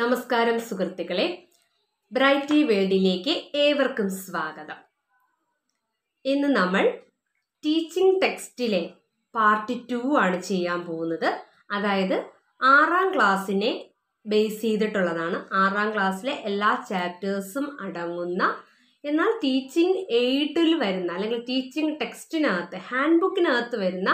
നമസ്കാരം സുഹൃത്തുക്കളെ ബ്രൈറ്റി വേൾഡിലേക്ക് ഏവർക്കും സ്വാഗതം ഇന്ന് നമ്മൾ ടീച്ചിങ് ടെക്സ്റ്റിലെ പാർട്ട് ടു ആണ് ചെയ്യാൻ പോകുന്നത് അതായത് ആറാം ക്ലാസ്സിനെ ബേസ് ചെയ്തിട്ടുള്ളതാണ് ആറാം ക്ലാസ്സിലെ എല്ലാ ചാപ്റ്റേഴ്സും അടങ്ങുന്ന എന്നാൽ ടീച്ചിങ് എയ്ഡിൽ വരുന്ന അല്ലെങ്കിൽ ടീച്ചിങ് ടെക്സ്റ്റിനകത്ത് ഹാൻഡ് ബുക്കിനകത്ത് വരുന്ന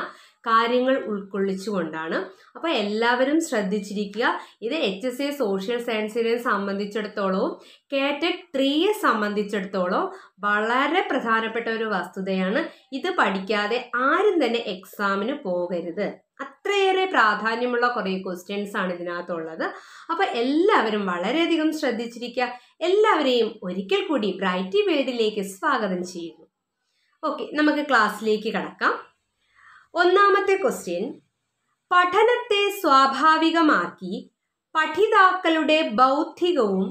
കാര്യങ്ങൾ ഉൾക്കൊള്ളിച്ചുകൊണ്ടാണ് അപ്പോൾ എല്ലാവരും ശ്രദ്ധിച്ചിരിക്കുക ഇത് എച്ച് എസ് എ സോഷ്യൽ സയൻസിനെ സംബന്ധിച്ചിടത്തോളവും കാറ്ററ്റ് ത്രീയെ e സംബന്ധിച്ചിടത്തോളവും വളരെ പ്രധാനപ്പെട്ട ഒരു വസ്തുതയാണ് ഇത് പഠിക്കാതെ ആരും തന്നെ എക്സാമിന് പോകരുത് അത്രയേറെ പ്രാധാന്യമുള്ള കുറേ ക്വസ്റ്റ്യൻസ് ആണ് ഇതിനകത്തുള്ളത് അപ്പോൾ എല്ലാവരും വളരെയധികം ശ്രദ്ധിച്ചിരിക്കുക എല്ലാവരെയും ഒരിക്കൽ കൂടി ബ്രൈറ്റി വേർഡിലേക്ക് സ്വാഗതം ചെയ്യുന്നു ഓക്കെ നമുക്ക് ക്ലാസ്സിലേക്ക് കടക്കാം ഒന്നാമത്തെ ക്വസ്റ്റ്യൻ പഠനത്തെ സ്വാഭാവികമാക്കി പഠിതാക്കളുടെ ബൗദ്ധികവും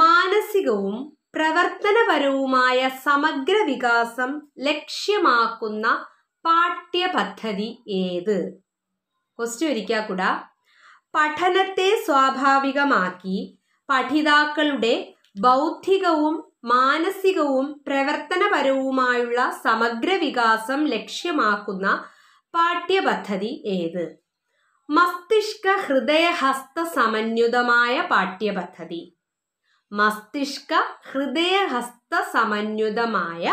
മാനസികവും പ്രവർത്തനപരവുമായ സമഗ്ര വികാസം ലക്ഷ്യമാക്കുന്ന പാഠ്യപദ്ധതി ഏത് ക്വസ്റ്റ്യൻ ഒരിക്കൂട പഠനത്തെ സ്വാഭാവികമാക്കി പഠിതാക്കളുടെ ബൗദ്ധികവും മാനസികവും പ്രവർത്തനപരവുമായുള്ള സമഗ്ര വികാസം ലക്ഷ്യമാക്കുന്ന പാഠ്യപദ്ധതി ഏത് മസ്തിഷ്ക ഹൃദയഹസ്ത സമന്യുതമായ പാഠ്യപദ്ധതി മസ്തിഷ്ക ഹൃദയഹസ്ത സമന്യുതമായ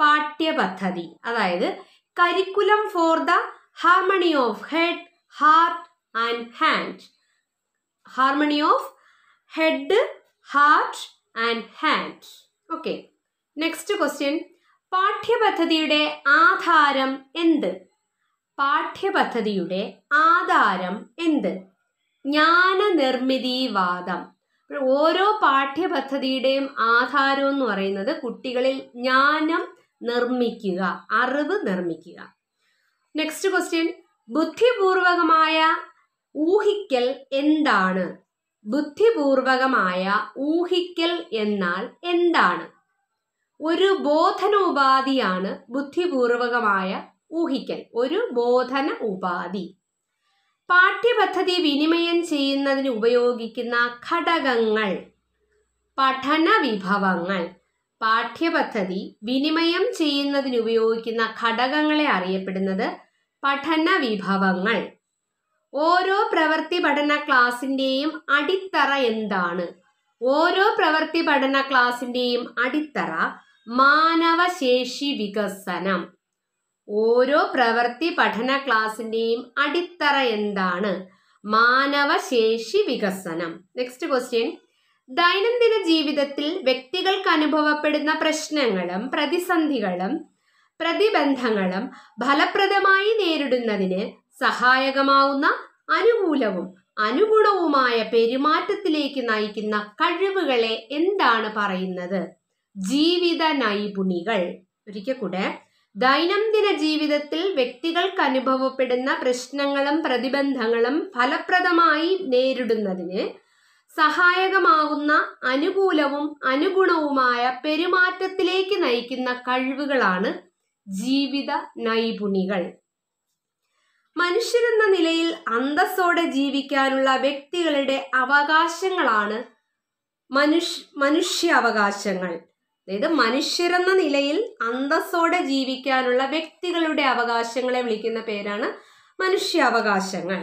പാഠ്യപദ്ധതി അതായത് curriculum for the harmony of head heart and hand harmony of head heart and hand okay next question പാഠ്യപദ്ധതിയുടെ ആധാരം എന്ത് പാഠ്യപദ്ധതിയുടെ ആധാരം എന്ത് ജ്ഞാനനിർമ്മിതിവാദം ഓരോ പാഠ്യപദ്ധതിയുടെയും ആധാരം എന്ന് പറയുന്നത് കുട്ടികളിൽ ജ്ഞാനം നിർമ്മിക്കുക അറിവ് നിർമ്മിക്കുക നെക്സ്റ്റ് ക്വസ്റ്റ്യൻ ബുദ്ധിപൂർവകമായ ഊഹിക്കൽ എന്താണ് ബുദ്ധിപൂർവകമായ ഊഹിക്കൽ എന്നാൽ എന്താണ് ഒരു ബോധനോപാധിയാണ് ബുദ്ധിപൂർവകമായ ഊഹിക്കൽ ഒരു ബോധന ഉപാധി പാഠ്യപദ്ധതി വിനിമയം ചെയ്യുന്നതിന് ഉപയോഗിക്കുന്ന ഘടകങ്ങൾ പഠന വിഭവങ്ങൾ പാഠ്യപദ്ധതി വിനിമയം ചെയ്യുന്നതിന് ഉപയോഗിക്കുന്ന ഘടകങ്ങളെ അറിയപ്പെടുന്നത് പഠന വിഭവങ്ങൾ ഓരോ പ്രവൃത്തി പഠന ക്ലാസിൻ്റെയും അടിത്തറ എന്താണ് ഓരോ പ്രവൃത്തി പഠന ക്ലാസിൻ്റെയും അടിത്തറ മാനവശേഷി വികസനം ഓരോ പ്രവൃത്തി പഠന ക്ലാസ്സിൻ്റെയും അടിത്തറ എന്താണ് മാനവശേഷി വികസനം നെക്സ്റ്റ് ക്വസ്റ്റ്യൻ ദൈനംദിന ജീവിതത്തിൽ വ്യക്തികൾക്ക് അനുഭവപ്പെടുന്ന പ്രശ്നങ്ങളും പ്രതിസന്ധികളും പ്രതിബന്ധങ്ങളും ഫലപ്രദമായി നേരിടുന്നതിന് സഹായകമാവുന്ന അനുകൂലവും അനുഗുണവുമായ പെരുമാറ്റത്തിലേക്ക് നയിക്കുന്ന കഴിവുകളെ എന്താണ് പറയുന്നത് ജീവിത നൈപുണികൾ ഒരിക്കൽ കൂടെ ദൈനംദിന ജീവിതത്തിൽ വ്യക്തികൾക്ക് അനുഭവപ്പെടുന്ന പ്രശ്നങ്ങളും പ്രതിബന്ധങ്ങളും ഫലപ്രദമായി നേരിടുന്നതിന് സഹായകമാകുന്ന അനുകൂലവും അനുഗുണവുമായ പെരുമാറ്റത്തിലേക്ക് നയിക്കുന്ന കഴിവുകളാണ് ജീവിത നൈപുണികൾ മനുഷ്യരെന്ന നിലയിൽ അന്തസ്സോടെ ജീവിക്കാനുള്ള വ്യക്തികളുടെ അവകാശങ്ങളാണ് മനുഷ്യ മനുഷ്യാവകാശങ്ങൾ അതായത് മനുഷ്യരെന്ന നിലയിൽ അന്തസ്സോടെ ജീവിക്കാനുള്ള വ്യക്തികളുടെ അവകാശങ്ങളെ വിളിക്കുന്ന പേരാണ് മനുഷ്യാവകാശങ്ങൾ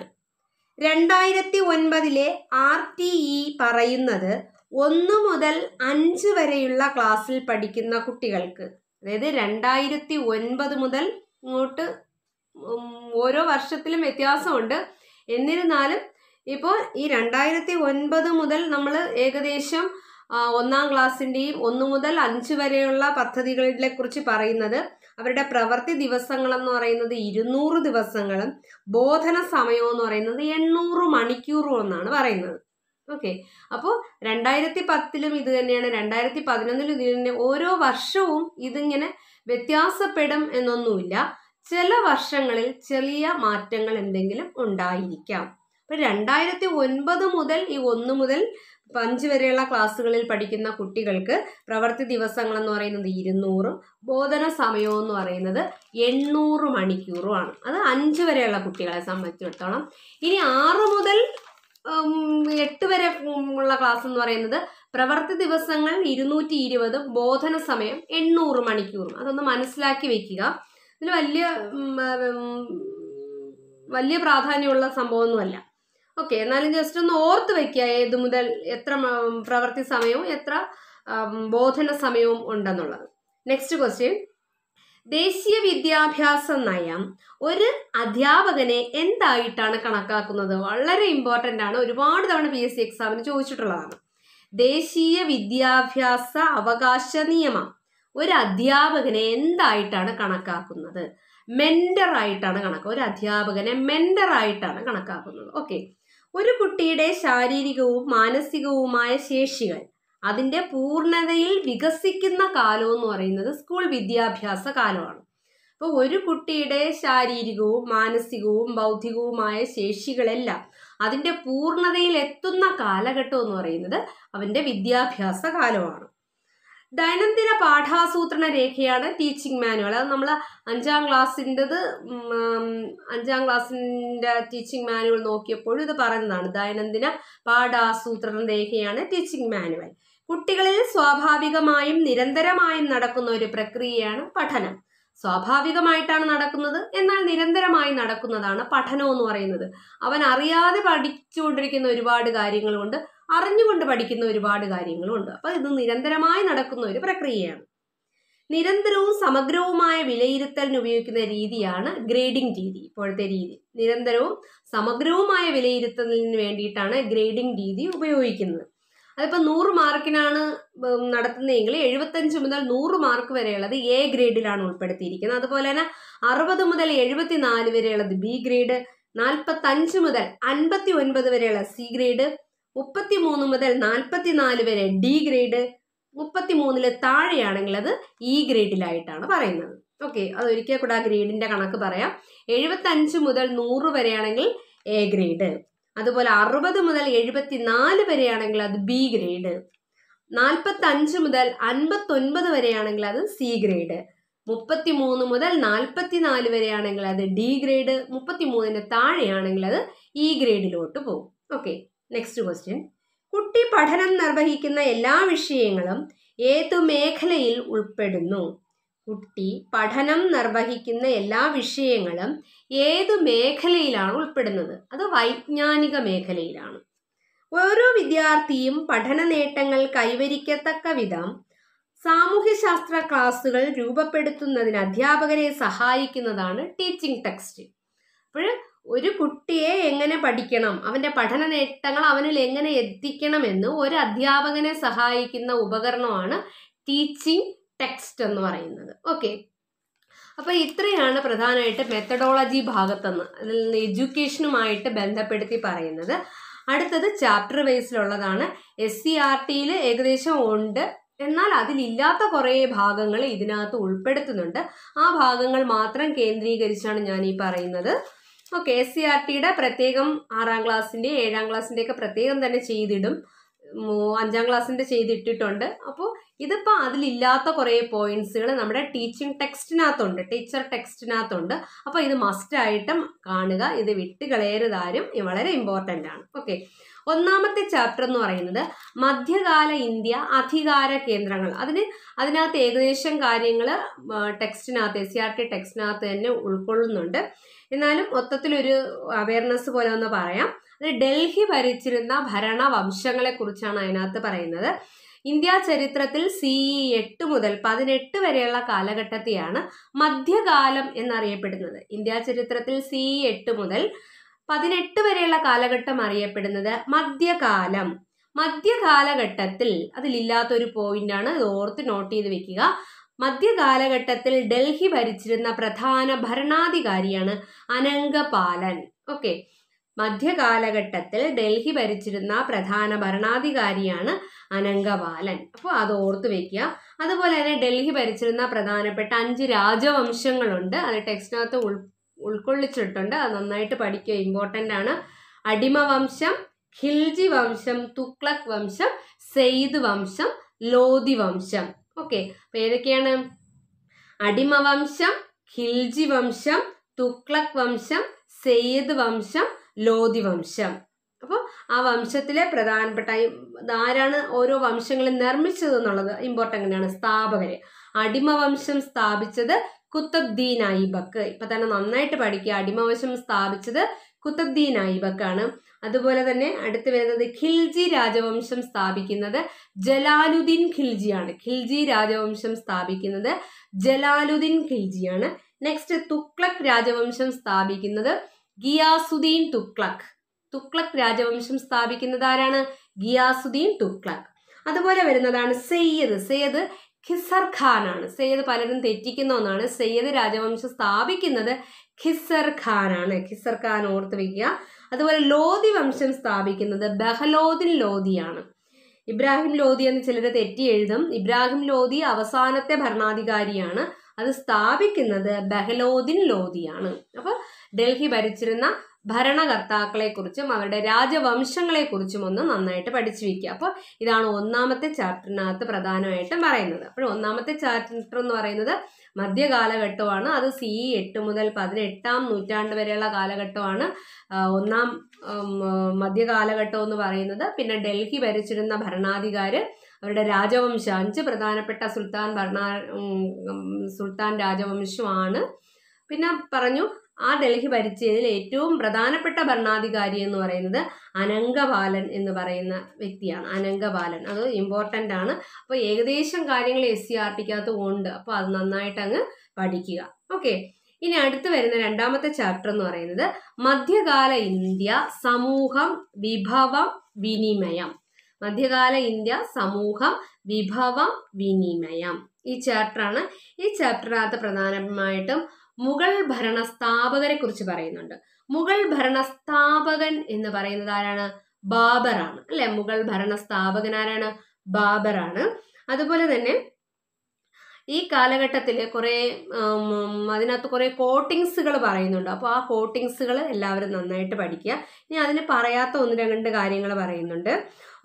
രണ്ടായിരത്തി ഒൻപതിലെ ആർ ടി ഇ പറയുന്നത് ഒന്ന് മുതൽ അഞ്ച് വരെയുള്ള ക്ലാസ്സിൽ പഠിക്കുന്ന കുട്ടികൾക്ക് അതായത് രണ്ടായിരത്തി ഒൻപത് മുതൽ ഇങ്ങോട്ട് ഓരോ വർഷത്തിലും വ്യത്യാസമുണ്ട് എന്നിരുന്നാലും ഇപ്പോൾ ഈ രണ്ടായിരത്തി ഒൻപത് മുതൽ നമ്മൾ ഏകദേശം ഒന്നാം ക്ലാസ്സിൻ്റെയും ഒന്നു മുതൽ അഞ്ച് വരെയുള്ള പദ്ധതികളിലെ കുറിച്ച് പറയുന്നത് അവരുടെ പ്രവൃത്തി ദിവസങ്ങളെന്ന് പറയുന്നത് ഇരുന്നൂറ് ദിവസങ്ങളും ബോധന സമയം എന്ന് പറയുന്നത് എണ്ണൂറ് മണിക്കൂറും എന്നാണ് പറയുന്നത് ഓക്കെ അപ്പോൾ രണ്ടായിരത്തി പത്തിലും ഇത് തന്നെയാണ് രണ്ടായിരത്തി പതിനൊന്നിലും ഇത് തന്നെ ഓരോ വർഷവും ഇതിങ്ങനെ വ്യത്യാസപ്പെടും എന്നൊന്നുമില്ല ചില വർഷങ്ങളിൽ ചെറിയ മാറ്റങ്ങൾ എന്തെങ്കിലും ഉണ്ടായിരിക്കാം അപ്പം രണ്ടായിരത്തി ഒൻപത് മുതൽ ഈ ഒന്ന് മുതൽ ഇപ്പം അഞ്ച് വരെയുള്ള ക്ലാസ്സുകളിൽ പഠിക്കുന്ന കുട്ടികൾക്ക് പ്രവൃത്തി ദിവസങ്ങളെന്ന് പറയുന്നത് ഇരുന്നൂറും ബോധന സമയവും എന്ന് പറയുന്നത് എണ്ണൂറ് മണിക്കൂറുമാണ് അത് അഞ്ച് വരെയുള്ള കുട്ടികളെ സംബന്ധിച്ചിടത്തോളം ഇനി ആറ് മുതൽ എട്ട് വരെ ഉള്ള ക്ലാസ് എന്ന് പറയുന്നത് പ്രവർത്തി ദിവസങ്ങൾ ഇരുന്നൂറ്റി ഇരുപതും ബോധന സമയം എണ്ണൂറ് മണിക്കൂറും അതൊന്ന് മനസ്സിലാക്കി വെക്കുക ഇതിൽ വലിയ വലിയ പ്രാധാന്യമുള്ള സംഭവമൊന്നുമല്ല ഓക്കെ എന്നാലും ജസ്റ്റ് ഒന്ന് ഓർത്ത് വയ്ക്കുക ഏത് മുതൽ എത്ര പ്രവൃത്തി സമയവും എത്ര ബോധന സമയവും ഉണ്ടെന്നുള്ളത് നെക്സ്റ്റ് ക്വസ്റ്റ്യൻ ദേശീയ വിദ്യാഭ്യാസ നയം ഒരു അധ്യാപകനെ എന്തായിട്ടാണ് കണക്കാക്കുന്നത് വളരെ ഇമ്പോർട്ടൻ്റ് ആണ് ഒരുപാട് തവണ പി എസ് സി എക്സാമിന് ചോദിച്ചിട്ടുള്ളതാണ് ദേശീയ വിദ്യാഭ്യാസ അവകാശ നിയമം ഒരു അധ്യാപകനെ എന്തായിട്ടാണ് കണക്കാക്കുന്നത് മെൻ്റർ ആയിട്ടാണ് കണക്ക് ഒരു അധ്യാപകനെ മെൻ്റർ ആയിട്ടാണ് കണക്കാക്കുന്നത് ഓക്കെ ഒരു കുട്ടിയുടെ ശാരീരികവും മാനസികവുമായ ശേഷികൾ അതിൻ്റെ പൂർണ്ണതയിൽ വികസിക്കുന്ന കാലം എന്ന് പറയുന്നത് സ്കൂൾ വിദ്യാഭ്യാസ കാലമാണ് അപ്പോൾ ഒരു കുട്ടിയുടെ ശാരീരികവും മാനസികവും ബൗദ്ധികവുമായ ശേഷികളെല്ലാം അതിൻ്റെ പൂർണ്ണതയിൽ എത്തുന്ന കാലഘട്ടം എന്ന് പറയുന്നത് അവൻ്റെ വിദ്യാഭ്യാസ കാലമാണ് ദൈനംദിന പാഠാസൂത്രണ രേഖയാണ് ടീച്ചിങ് മാനുവൽ അത് നമ്മൾ അഞ്ചാം ക്ലാസ്സിൻ്റെത് അഞ്ചാം ക്ലാസ്സിൻ്റെ ടീച്ചിങ് മാനുവൽ നോക്കിയപ്പോഴും ഇത് പറയുന്നതാണ് ദൈനംദിന പാഠാസൂത്രണ രേഖയാണ് ടീച്ചിങ് മാനുവൽ കുട്ടികളിൽ സ്വാഭാവികമായും നിരന്തരമായും നടക്കുന്ന ഒരു പ്രക്രിയയാണ് പഠനം സ്വാഭാവികമായിട്ടാണ് നടക്കുന്നത് എന്നാൽ നിരന്തരമായി നടക്കുന്നതാണ് പഠനം എന്ന് പറയുന്നത് അവൻ അറിയാതെ പഠിച്ചുകൊണ്ടിരിക്കുന്ന ഒരുപാട് കാര്യങ്ങളുണ്ട് അറിഞ്ഞുകൊണ്ട് പഠിക്കുന്ന ഒരുപാട് കാര്യങ്ങളുണ്ട് അപ്പോൾ ഇത് നിരന്തരമായി നടക്കുന്ന ഒരു പ്രക്രിയയാണ് നിരന്തരവും സമഗ്രവുമായ വിലയിരുത്തലിന് ഉപയോഗിക്കുന്ന രീതിയാണ് ഗ്രേഡിംഗ് രീതി ഇപ്പോഴത്തെ രീതി നിരന്തരവും സമഗ്രവുമായ വിലയിരുത്തലിന് വേണ്ടിയിട്ടാണ് ഗ്രേഡിംഗ് രീതി ഉപയോഗിക്കുന്നത് അതിപ്പോൾ നൂറ് മാർക്കിനാണ് നടത്തുന്നതെങ്കിൽ എഴുപത്തഞ്ച് മുതൽ നൂറ് മാർക്ക് വരെയുള്ളത് എ ഗ്രേഡിലാണ് ഉൾപ്പെടുത്തിയിരിക്കുന്നത് അതുപോലെ തന്നെ അറുപത് മുതൽ എഴുപത്തിനാല് വരെയുള്ളത് ബി ഗ്രേഡ് നാൽപ്പത്തഞ്ച് മുതൽ അൻപത്തി ഒൻപത് വരെയുള്ള സി ഗ്രേഡ് മുപ്പത്തിമൂന്ന് മുതൽ നാൽപ്പത്തിനാല് വരെ ഡി ഗ്രേഡ് മുപ്പത്തിമൂന്നിൽ താഴെയാണെങ്കിൽ അത് ഇ e ഗ്രേഡിലായിട്ടാണ് പറയുന്നത് ഓക്കെ അതൊരിക്കൽ കൂടെ ആ ഗ്രേഡിൻ്റെ കണക്ക് പറയാം എഴുപത്തഞ്ച് മുതൽ നൂറ് വരെയാണെങ്കിൽ എ ഗ്രേഡ് അതുപോലെ അറുപത് മുതൽ എഴുപത്തിനാല് വരെയാണെങ്കിൽ അത് ബി ഗ്രേഡ് നാൽപ്പത്തഞ്ച് മുതൽ അൻപത്തൊൻപത് വരെയാണെങ്കിൽ അത് സി ഗ്രേഡ് മുപ്പത്തി മൂന്ന് മുതൽ നാൽപ്പത്തിനാല് വരെയാണെങ്കിൽ അത് ഡി ഗ്രേഡ് മുപ്പത്തി മൂന്നിന് താഴെയാണെങ്കിൽ അത് ഇ e ഗ്രേഡിലോട്ട് പോകും ഓക്കെ നെക്സ്റ്റ് ക്വസ്റ്റ്യൻ കുട്ടി പഠനം നിർവഹിക്കുന്ന എല്ലാ വിഷയങ്ങളും ഏതു മേഖലയിൽ ഉൾപ്പെടുന്നു കുട്ടി പഠനം നിർവഹിക്കുന്ന എല്ലാ വിഷയങ്ങളും ഏത് മേഖലയിലാണ് ഉൾപ്പെടുന്നത് അത് വൈജ്ഞാനിക മേഖലയിലാണ് ഓരോ വിദ്യാർത്ഥിയും പഠന നേട്ടങ്ങൾ കൈവരിക്കത്തക്ക വിധം സാമൂഹ്യശാസ്ത്ര ക്ലാസ്സുകൾ രൂപപ്പെടുത്തുന്നതിന് അധ്യാപകരെ സഹായിക്കുന്നതാണ് ടീച്ചിങ് ടെക്സ്റ്റ് അപ്പോൾ ഒരു കുട്ടിയെ എങ്ങനെ പഠിക്കണം അവൻ്റെ പഠന നേട്ടങ്ങൾ അവനിൽ എങ്ങനെ എന്ന് ഒരു അധ്യാപകനെ സഹായിക്കുന്ന ഉപകരണമാണ് ടീച്ചിങ് ടെക്സ്റ്റ് എന്ന് പറയുന്നത് ഓക്കെ അപ്പോൾ ഇത്രയാണ് പ്രധാനമായിട്ട് മെത്തഡോളജി ഭാഗത്തുനിന്ന് അതിൽ നിന്ന് എഡ്യൂക്കേഷനുമായിട്ട് ബന്ധപ്പെടുത്തി പറയുന്നത് അടുത്തത് ചാപ്റ്റർ വൈസിലുള്ളതാണ് എസ് സി ആർ ടിയിൽ ഏകദേശം ഉണ്ട് എന്നാൽ അതിലില്ലാത്ത കുറേ ഭാഗങ്ങൾ ഇതിനകത്ത് ഉൾപ്പെടുത്തുന്നുണ്ട് ആ ഭാഗങ്ങൾ മാത്രം കേന്ദ്രീകരിച്ചാണ് ഞാൻ ഈ പറയുന്നത് അപ്പോൾ കെ സി ആർ ടിയുടെ പ്രത്യേകം ആറാം ക്ലാസ്സിൻ്റെ ഏഴാം ക്ലാസ്സിൻ്റെ ഒക്കെ പ്രത്യേകം തന്നെ ചെയ്തിടും അഞ്ചാം ക്ലാസ്സിൻ്റെ ചെയ്തിട്ടിട്ടുണ്ട് അപ്പോൾ ഇതിപ്പോൾ അതിലില്ലാത്ത കുറേ പോയിന്റ്സുകൾ നമ്മുടെ ടീച്ചിങ് ടെക്സ്റ്റിനകത്തുണ്ട് ടീച്ചർ ടെക്സ്റ്റിനകത്തുണ്ട് അപ്പോൾ ഇത് മസ്റ്റായിട്ടും കാണുക ഇത് വിട്ടുകളയരുതാരും വളരെ ഇമ്പോർട്ടൻ്റ് ആണ് ഓക്കെ ഒന്നാമത്തെ ചാപ്റ്റർ എന്ന് പറയുന്നത് മധ്യകാല ഇന്ത്യ അധികാര കേന്ദ്രങ്ങൾ അതിന് അതിനകത്ത് ഏകദേശം കാര്യങ്ങൾ ടെക്സ്റ്റിനകത്ത് S C e R T ടെക്സ്റ്റിനകത്ത് തന്നെ ഉൾക്കൊള്ളുന്നുണ്ട് എന്നാലും മൊത്തത്തിലൊരു അവയർനെസ് പോലെ ഒന്ന് പറയാം അത് ഡൽഹി ഭരിച്ചിരുന്ന ഭരണവംശങ്ങളെ കുറിച്ചാണ് അതിനകത്ത് പറയുന്നത് ഇന്ത്യ ചരിത്രത്തിൽ സി ഇ എട്ട് മുതൽ പതിനെട്ട് വരെയുള്ള കാലഘട്ടത്തെയാണ് മധ്യകാലം എന്നറിയപ്പെടുന്നത് ഇന്ത്യ ചരിത്രത്തിൽ സി ഇ എട്ട് മുതൽ പതിനെട്ട് വരെയുള്ള കാലഘട്ടം അറിയപ്പെടുന്നത് മധ്യകാലം മധ്യകാലഘട്ടത്തിൽ അതിലില്ലാത്തൊരു ആണ് ഇത് ഓർത്ത് നോട്ട് ചെയ്ത് വെക്കുക മധ്യകാലഘട്ടത്തിൽ ഡൽഹി ഭരിച്ചിരുന്ന പ്രധാന ഭരണാധികാരിയാണ് അനങ്കപാലൻ ഓക്കെ മധ്യകാലഘട്ടത്തിൽ ഡൽഹി ഭരിച്ചിരുന്ന പ്രധാന ഭരണാധികാരിയാണ് അനങ്കപാലൻ അപ്പോൾ അത് ഓർത്ത് വെക്കുക അതുപോലെ തന്നെ ഡൽഹി ഭരിച്ചിരുന്ന പ്രധാനപ്പെട്ട അഞ്ച് രാജവംശങ്ങളുണ്ട് അത് ടെക്സ്റ്റിനകത്ത് ഉൾ ഉൾക്കൊള്ളിച്ചിട്ടുണ്ട് അത് നന്നായിട്ട് പഠിക്കുക ഇമ്പോർട്ടൻ്റ് ആണ് അടിമ വംശം ഖിൽജി വംശം തുക്ലക് വംശം സെയ്ദ് വംശം ലോധി വംശം ഓക്കെ അപ്പം ഏതൊക്കെയാണ് അടിമ വംശം ഖിൽജി വംശം തുക്ലക് വംശം സെയ്ദ് വംശം ലോധി വംശം അപ്പോൾ ആ വംശത്തിലെ പ്രധാനപ്പെട്ട ആരാണ് ഓരോ വംശങ്ങളും നിർമ്മിച്ചത് എന്നുള്ളത് ഇമ്പോർട്ടൻ്റ് ആണ് സ്ഥാപകര് അടിമവംശം സ്ഥാപിച്ചത് കുത്തബ്ദീൻ ഐബക്ക് ഇപ്പൊ തന്നെ നന്നായിട്ട് പഠിക്കുക അടിമവശം സ്ഥാപിച്ചത് കുത്തബ്ദീൻ ഐബക്കാണ് അതുപോലെ തന്നെ അടുത്ത് വരുന്നത് ഖിൽജി രാജവംശം സ്ഥാപിക്കുന്നത് ജലാലുദ്ദീൻ ഖിൽജിയാണ് ഖിൽജി രാജവംശം സ്ഥാപിക്കുന്നത് ജലാലുദ്ദീൻ ഖിൽജിയാണ് നെക്സ്റ്റ് തുക്ലക് രാജവംശം സ്ഥാപിക്കുന്നത് ഗിയാസുദ്ദീൻ തുക്ലക് തുക്ലക് രാജവംശം സ്ഥാപിക്കുന്നത് ആരാണ് ഗിയാസുദ്ദീൻ തുക്ലക് അതുപോലെ വരുന്നതാണ് സെയ്യദ് സെയ്യദ് ഖിസർ ഖാനാണ് സയ്യദ് പലരും തെറ്റിക്കുന്ന ഒന്നാണ് സയ്യദ് രാജവംശം സ്ഥാപിക്കുന്നത് ഖിസർ ഖാനാണ് ഖിസർ ഖാൻ ഓർത്ത് വയ്ക്കുക അതുപോലെ ലോധി വംശം സ്ഥാപിക്കുന്നത് ബഹലോദിൻ ലോധിയാണ് ഇബ്രാഹിം ലോധി എന്ന് ചിലർ തെറ്റി എഴുതും ഇബ്രാഹിം ലോധി അവസാനത്തെ ഭരണാധികാരിയാണ് അത് സ്ഥാപിക്കുന്നത് ബഹലോദിൻ ലോധിയാണ് അപ്പോൾ ഡൽഹി ഭരിച്ചിരുന്ന ഭരണകർത്താക്കളെക്കുറിച്ചും അവരുടെ രാജവംശങ്ങളെക്കുറിച്ചും ഒന്ന് നന്നായിട്ട് പഠിച്ചു വയ്ക്കുക അപ്പോൾ ഇതാണ് ഒന്നാമത്തെ ചാപ്റ്ററിനകത്ത് പ്രധാനമായിട്ടും പറയുന്നത് അപ്പോൾ ഒന്നാമത്തെ ചാപ്റ്റർ എന്ന് പറയുന്നത് മധ്യകാലഘട്ടമാണ് അത് സി എട്ട് മുതൽ പതിനെട്ടാം നൂറ്റാണ്ട് വരെയുള്ള കാലഘട്ടമാണ് ഒന്നാം മധ്യകാലഘട്ടം എന്ന് പറയുന്നത് പിന്നെ ഡൽഹി ഭരിച്ചിരുന്ന ഭരണാധികാരി അവരുടെ രാജവംശം അഞ്ച് പ്രധാനപ്പെട്ട സുൽത്താൻ ഭരണ സുൽത്താൻ രാജവംശമാണ് പിന്നെ പറഞ്ഞു ആ ഡൽഹി ഭരിച്ചതിൽ ഏറ്റവും പ്രധാനപ്പെട്ട ഭരണാധികാരി എന്ന് പറയുന്നത് അനങ്കബാലൻ എന്ന് പറയുന്ന വ്യക്തിയാണ് അനങ്കബാലൻ അത് ഇമ്പോർട്ടൻ്റ് ആണ് അപ്പോൾ ഏകദേശം കാര്യങ്ങൾ എസ് സി ആർ ടിക്കകത്ത് ഉണ്ട് അപ്പോൾ അത് നന്നായിട്ട് അങ്ങ് പഠിക്കുക ഓക്കെ ഇനി അടുത്ത് വരുന്ന രണ്ടാമത്തെ ചാപ്റ്റർ എന്ന് പറയുന്നത് മധ്യകാല ഇന്ത്യ സമൂഹം വിഭവം വിനിമയം മധ്യകാല ഇന്ത്യ സമൂഹം വിഭവം വിനിമയം ഈ ചാപ്റ്ററാണ് ഈ ചാപ്റ്ററിനകത്ത് പ്രധാനമായിട്ടും മുഗൾ ഭരണ സ്ഥാപകരെ കുറിച്ച് പറയുന്നുണ്ട് മുഗൾ ഭരണ സ്ഥാപകൻ എന്ന് പറയുന്നത് ആരാണ് ബാബറാണ് അല്ലെ മുഗൾ ഭരണ സ്ഥാപകൻ ആരാണ് ബാബറാണ് അതുപോലെ തന്നെ ഈ കാലഘട്ടത്തിൽ കുറേ അതിനകത്ത് കുറേ കോട്ടിങ്സുകൾ പറയുന്നുണ്ട് അപ്പോൾ ആ കോട്ടിങ്സുകൾ എല്ലാവരും നന്നായിട്ട് പഠിക്കുക ഇനി അതിന് പറയാത്ത ഒന്ന് രണ്ട് കാര്യങ്ങൾ പറയുന്നുണ്ട്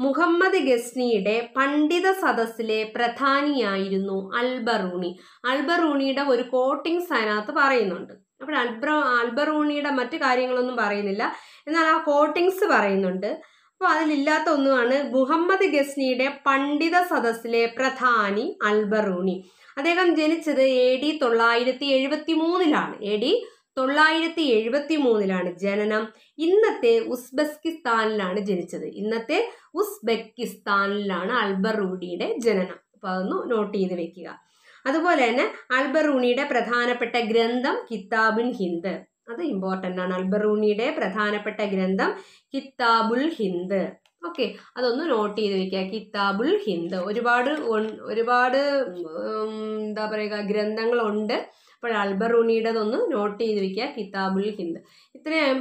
മുഹമ്മദ് ഗസ്നിയുടെ പണ്ഡിത സദസ്സിലെ പ്രധാനിയായിരുന്നു അൽബറൂണി അൽബറൂണിയുടെ ഒരു കോട്ടിംഗ് അതിനകത്ത് പറയുന്നുണ്ട് അപ്പോൾ അൽബ്ര അൽബറൂണിയുടെ മറ്റു കാര്യങ്ങളൊന്നും പറയുന്നില്ല എന്നാൽ ആ കോട്ടിങ്സ് പറയുന്നുണ്ട് അപ്പോൾ അതിലില്ലാത്ത ഒന്നുമാണ് മുഹമ്മദ് ഗസ്നിയുടെ പണ്ഡിത സദസ്സിലെ പ്രധാനി അൽബറൂണി അദ്ദേഹം ജനിച്ചത് എ ഡി തൊള്ളായിരത്തി എഴുപത്തി മൂന്നിലാണ് എ ഡി തൊള്ളായിരത്തി എഴുപത്തി മൂന്നിലാണ് ജനനം ഇന്നത്തെ ഉസ്ബെക്കിസ്ഥാനിലാണ് ജനിച്ചത് ഇന്നത്തെ ഉസ്ബെക്കിസ്ഥാനിലാണ് അൽബർ റൂഡിയുടെ ജനനം അപ്പൊ അതൊന്ന് നോട്ട് ചെയ്ത് വെക്കുക അതുപോലെ തന്നെ അൽബർ റൂണിയുടെ പ്രധാനപ്പെട്ട ഗ്രന്ഥം കിതാബുൽ ഹിന്ദ് അത് ഇമ്പോർട്ടൻ്റ് ആണ് അൽബർ റൂണിയുടെ പ്രധാനപ്പെട്ട ഗ്രന്ഥം കിതാബുൽ ഹിന്ദ് ഓക്കെ അതൊന്ന് നോട്ട് ചെയ്ത് വെക്കുക കിതാബുൽ ഹിന്ദ് ഒരുപാട് ഒരുപാട് എന്താ പറയുക ഗ്രന്ഥങ്ങളുണ്ട് അപ്പോൾ അൽബറൂണിയുടേതൊന്ന് നോട്ട് ചെയ്തിരിക്കുക വെക്കുക കിതാബുൽ ഹിന്ദ് ഇത്രയും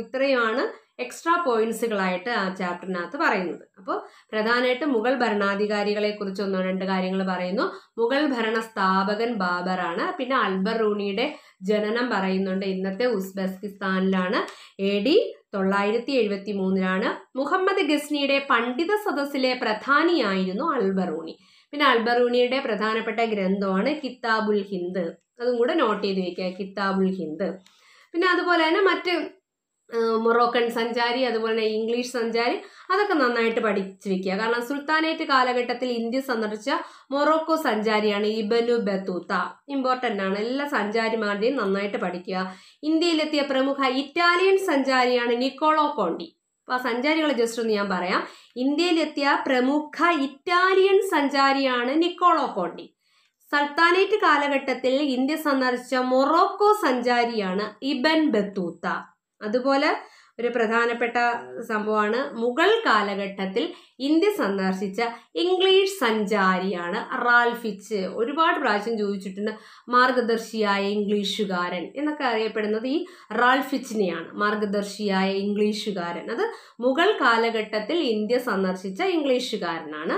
ഇത്രയുമാണ് എക്സ്ട്രാ പോയിന്റ്സുകളായിട്ട് ആ ചാപ്റ്ററിനകത്ത് പറയുന്നത് അപ്പോൾ പ്രധാനമായിട്ട് മുഗൾ ഭരണാധികാരികളെ കുറിച്ച് ഒന്നോ രണ്ട് കാര്യങ്ങൾ പറയുന്നു മുഗൾ ഭരണ സ്ഥാപകൻ ബാബറാണ് പിന്നെ അൽബർ റൂണിയുടെ ജനനം പറയുന്നുണ്ട് ഇന്നത്തെ ഉസ്ബെസ്കിസ്ഥാനിലാണ് എ ഡി തൊള്ളായിരത്തി എഴുപത്തി മൂന്നിലാണ് മുഹമ്മദ് ഗസ്നിയുടെ പണ്ഡിത സദസ്സിലെ പ്രധാനിയായിരുന്നു അൽബറൂണി പിന്നെ അൽബറൂണിയുടെ പ്രധാനപ്പെട്ട ഗ്രന്ഥമാണ് കിതാബുൽ ഹിന്ദ് അതും കൂടെ നോട്ട് ചെയ്ത് വെക്കുക കിതാബുൽ ഹിന്ദ് പിന്നെ അതുപോലെ തന്നെ മറ്റ് മൊറോക്കൻ സഞ്ചാരി അതുപോലെ തന്നെ ഇംഗ്ലീഷ് സഞ്ചാരി അതൊക്കെ നന്നായിട്ട് പഠിച്ചു വെക്കുക കാരണം സുൽത്താനേറ്റ് കാലഘട്ടത്തിൽ ഇന്ത്യ സന്ദർശിച്ച മൊറോക്കോ സഞ്ചാരിയാണ് ഇബനു ബത്തൂത്ത ഇമ്പോർട്ടൻ്റ് ആണ് എല്ലാ സഞ്ചാരിമാരുടെയും നന്നായിട്ട് പഠിക്കുക ഇന്ത്യയിലെത്തിയ പ്രമുഖ ഇറ്റാലിയൻ സഞ്ചാരിയാണ് നിക്കോളോ കോണ്ടി അപ്പോൾ ആ സഞ്ചാരികളെ ജസ്റ്റ് ഒന്ന് ഞാൻ പറയാം ഇന്ത്യയിലെത്തിയ പ്രമുഖ ഇറ്റാലിയൻ സഞ്ചാരിയാണ് നിക്കോളോ കോണ്ടി സൾത്താനേറ്റ് കാലഘട്ടത്തിൽ ഇന്ത്യ സന്ദർശിച്ച മൊറോക്കോ സഞ്ചാരിയാണ് ഇബൻ ബത്തൂത്ത അതുപോലെ ഒരു പ്രധാനപ്പെട്ട സംഭവമാണ് മുഗൾ കാലഘട്ടത്തിൽ ഇന്ത്യ സന്ദർശിച്ച ഇംഗ്ലീഷ് സഞ്ചാരിയാണ് റാൽഫിച്ച് ഒരുപാട് പ്രാവശ്യം ചോദിച്ചിട്ടുണ്ട് മാർഗദർശിയായ ഇംഗ്ലീഷുകാരൻ എന്നൊക്കെ അറിയപ്പെടുന്നത് ഈ റാൽഫിച്ചിനെയാണ് മാർഗദർശിയായ ഇംഗ്ലീഷുകാരൻ അത് മുഗൾ കാലഘട്ടത്തിൽ ഇന്ത്യ സന്ദർശിച്ച ഇംഗ്ലീഷുകാരനാണ്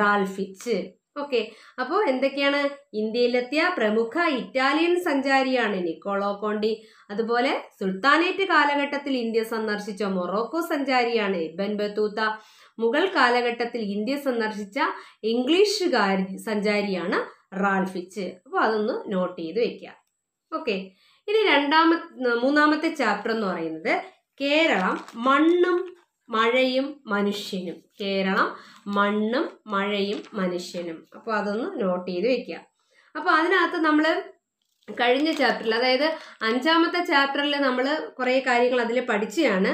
റാൽഫിച്ച് ഓക്കെ അപ്പോൾ എന്തൊക്കെയാണ് ഇന്ത്യയിലെത്തിയ പ്രമുഖ ഇറ്റാലിയൻ സഞ്ചാരിയാണ് നിക്കോളോ കോണ്ടി അതുപോലെ സുൽത്താനേറ്റ് കാലഘട്ടത്തിൽ ഇന്ത്യ സന്ദർശിച്ച മൊറോക്കോ സഞ്ചാരിയാണ് ഇബൻ ബത്തൂത്ത മുഗൾ കാലഘട്ടത്തിൽ ഇന്ത്യ സന്ദർശിച്ച ഇംഗ്ലീഷുകാരി സഞ്ചാരിയാണ് റാൾഫിച്ച് അപ്പോൾ അതൊന്ന് നോട്ട് ചെയ്ത് വെക്കുക ഓക്കെ ഇനി രണ്ടാമത്തെ മൂന്നാമത്തെ ചാപ്റ്റർ എന്ന് പറയുന്നത് കേരളം മണ്ണും മഴയും മനുഷ്യനും കേരളം മണ്ണും മഴയും മനുഷ്യനും അപ്പോൾ അതൊന്ന് നോട്ട് ചെയ്ത് വെക്കുക അപ്പോൾ അതിനകത്ത് നമ്മൾ കഴിഞ്ഞ ചാപ്റ്ററിൽ അതായത് അഞ്ചാമത്തെ ചാപ്റ്ററിൽ നമ്മൾ കുറേ കാര്യങ്ങൾ അതിൽ പഠിച്ചതാണ്